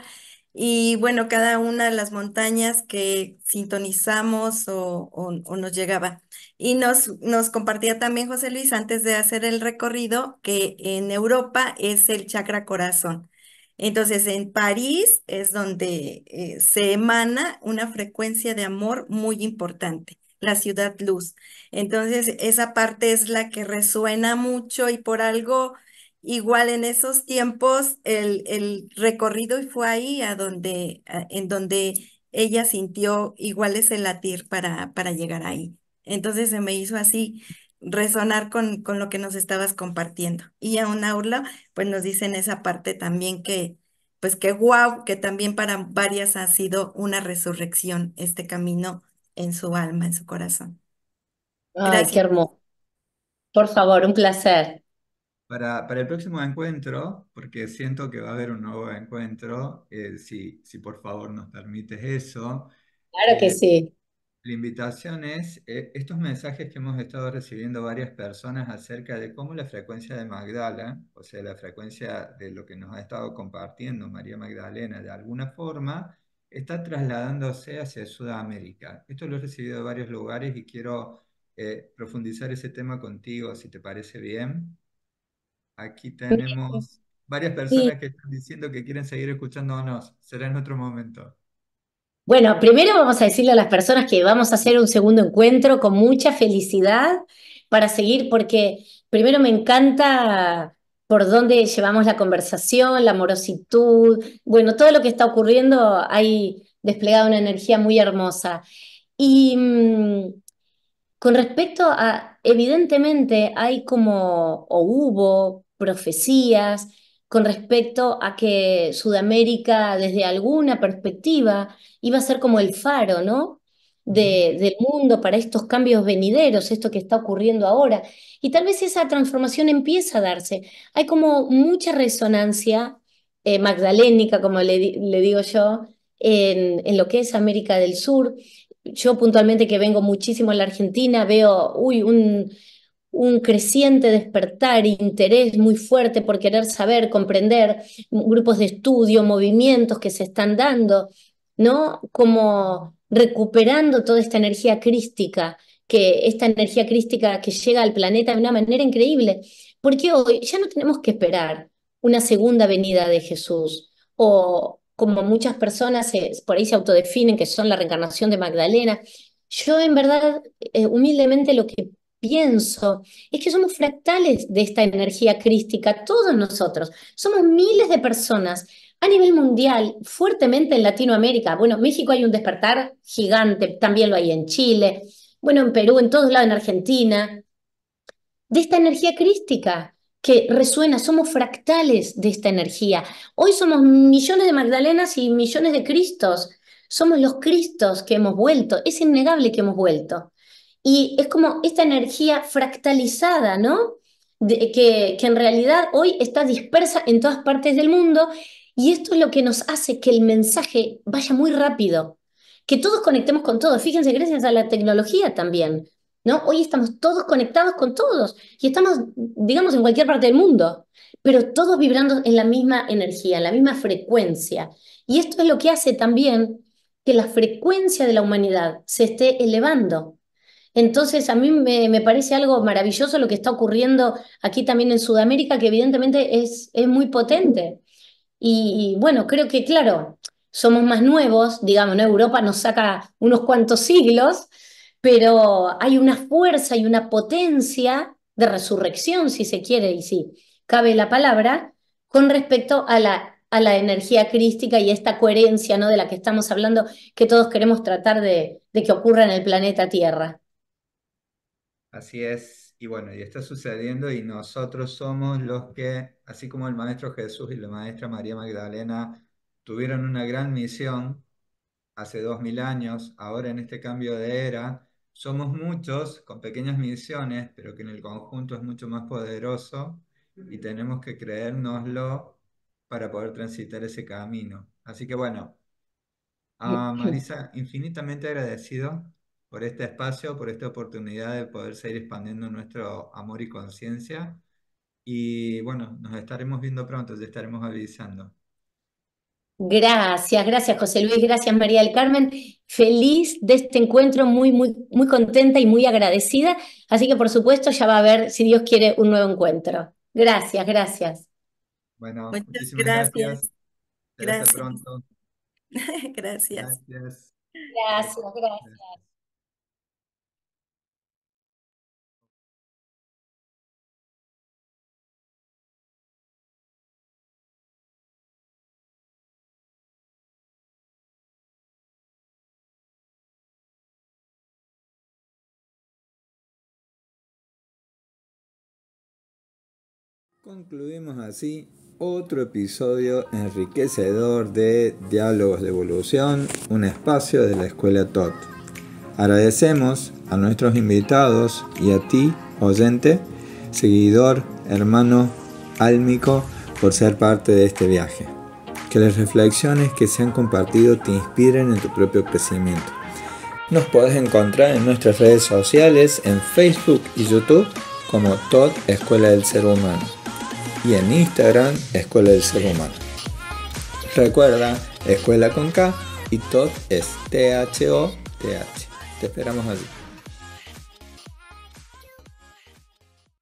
Y bueno, cada una de las montañas que sintonizamos o, nos llegaba. Y nos, nos compartía también José Luis antes de hacer el recorrido que en Europa es el chakra corazón. Entonces, en París es donde eh, se emana una frecuencia de amor muy importante la ciudad luz. Entonces, esa parte es la que resuena mucho y por algo, igual en esos tiempos, el, el recorrido fue ahí a donde, en donde ella sintió igual ese latir para, para llegar ahí. Entonces se me hizo así resonar con, con lo que nos estabas compartiendo. Y a un aula, pues nos dicen esa parte también que, pues que wow, que también para varias ha sido una resurrección este camino en su alma, en su corazón. Gracias. qué hermoso. Por favor, un placer. Para, para, el próximo encuentro, porque siento que va a haber un nuevo encuentro, eh, si, si por favor nos permites eso. Claro que eh, sí. La invitación es eh, estos mensajes que hemos estado recibiendo varias personas acerca de cómo la frecuencia de Magdala, o sea, la frecuencia de lo que nos ha estado compartiendo María Magdalena, de alguna forma, está trasladándose hacia Sudamérica. Esto lo he recibido de varios lugares y quiero eh, profundizar ese tema contigo, si te parece bien. Aquí tenemos varias personas que están diciendo que quieren seguir escuchándonos. Será en otro momento. Bueno, primero vamos a decirle a las personas que vamos a hacer un segundo encuentro con mucha felicidad para seguir, porque primero me encanta por dónde llevamos la conversación, la amorositud, bueno, todo lo que está ocurriendo, hay desplegada una energía muy hermosa. Y mm, con respecto a, evidentemente hay como, o hubo profecías con respecto a que Sudamérica desde alguna perspectiva iba a ser como el faro, ¿no? del mundo, para estos cambios venideros, esto que está ocurriendo ahora. Y tal vez esa transformación empieza a darse. Hay como mucha resonancia eh, magdalénica, como le, digo yo, en, lo que es América del Sur. Yo puntualmente que vengo muchísimo a la Argentina, veo uy, un, un creciente despertar, interés muy fuerte por querer saber, comprender, grupos de estudio, movimientos que se están dando, ¿no? Como recuperando toda esta energía crística, que esta energía crística que llega al planeta de una manera increíble. Porque hoy ya no tenemos que esperar una segunda venida de Jesús o como muchas personas por ahí se autodefinen que son la reencarnación de Magdalena. Yo en verdad, eh, humildemente lo que pienso es que somos fractales de esta energía crística, todos nosotros. Somos miles de personas a nivel mundial, fuertemente en Latinoamérica. Bueno, México hay un despertar gigante, también lo hay en Chile, bueno, en Perú, en todos lados, en Argentina, de esta energía crística que resuena, somos fractales de esta energía. Hoy somos millones de Magdalenas y millones de Cristos, somos los Cristos que hemos vuelto, es innegable que hemos vuelto. Y es como esta energía fractalizada, ¿no? que, que en realidad hoy está dispersa en todas partes del mundo y esto es lo que nos hace que el mensaje vaya muy rápido, que todos conectemos con todos. Fíjense, gracias a la tecnología también, ¿no? Hoy estamos todos conectados con todos y estamos, digamos, en cualquier parte del mundo, pero todos vibrando en la misma energía, en la misma frecuencia. Y esto es lo que hace también que la frecuencia de la humanidad se esté elevando. Entonces, a mí me, parece algo maravilloso lo que está ocurriendo aquí también en Sudamérica, que evidentemente es, es muy potente. Y, bueno, creo que claro, somos más nuevos, digamos, ¿no? Europa nos saca unos cuantos siglos, pero hay una fuerza y una potencia de resurrección, si se quiere, y si cabe la palabra, con respecto a la, a la energía crística y esta coherencia ¿no? de la que estamos hablando, que todos queremos tratar de que ocurra en el planeta Tierra. Así es, y bueno, y está sucediendo y nosotros somos los que, así como el Maestro Jesús y la Maestra María Magdalena tuvieron una gran misión hace dos mil años, ahora en este cambio de era, somos muchos con pequeñas misiones, pero que en el conjunto es mucho más poderoso y tenemos que creérnoslo para poder transitar ese camino. Así que bueno, a Marisa, infinitamente agradecido por este espacio, por esta oportunidad de poder seguir expandiendo nuestro amor y conciencia. Y bueno, nos estaremos viendo pronto, te estaremos avisando. Gracias, gracias José Luis, gracias María del Carmen. Feliz de este encuentro, muy, muy, muy contenta y muy agradecida. Así que por supuesto ya va a haber, si Dios quiere, un nuevo encuentro. Gracias, gracias. Bueno, muchísimas gracias. Hasta pronto. Gracias, gracias. gracias. Concluimos así otro episodio enriquecedor de Diálogos de Evolución, un espacio de la Escuela TOT. Agradecemos a nuestros invitados y a ti, oyente, seguidor, hermano, álmico, por ser parte de este viaje. Que las reflexiones que se han compartido te inspiren en tu propio crecimiento. Nos puedes encontrar en nuestras redes sociales, en Facebook y YouTube, como TOT Escuela del Ser Humano y en Instagram Escuela del Ser Humano. Recuerda, escuela con K y TOD es t h o -T e -H. Te esperamos allí.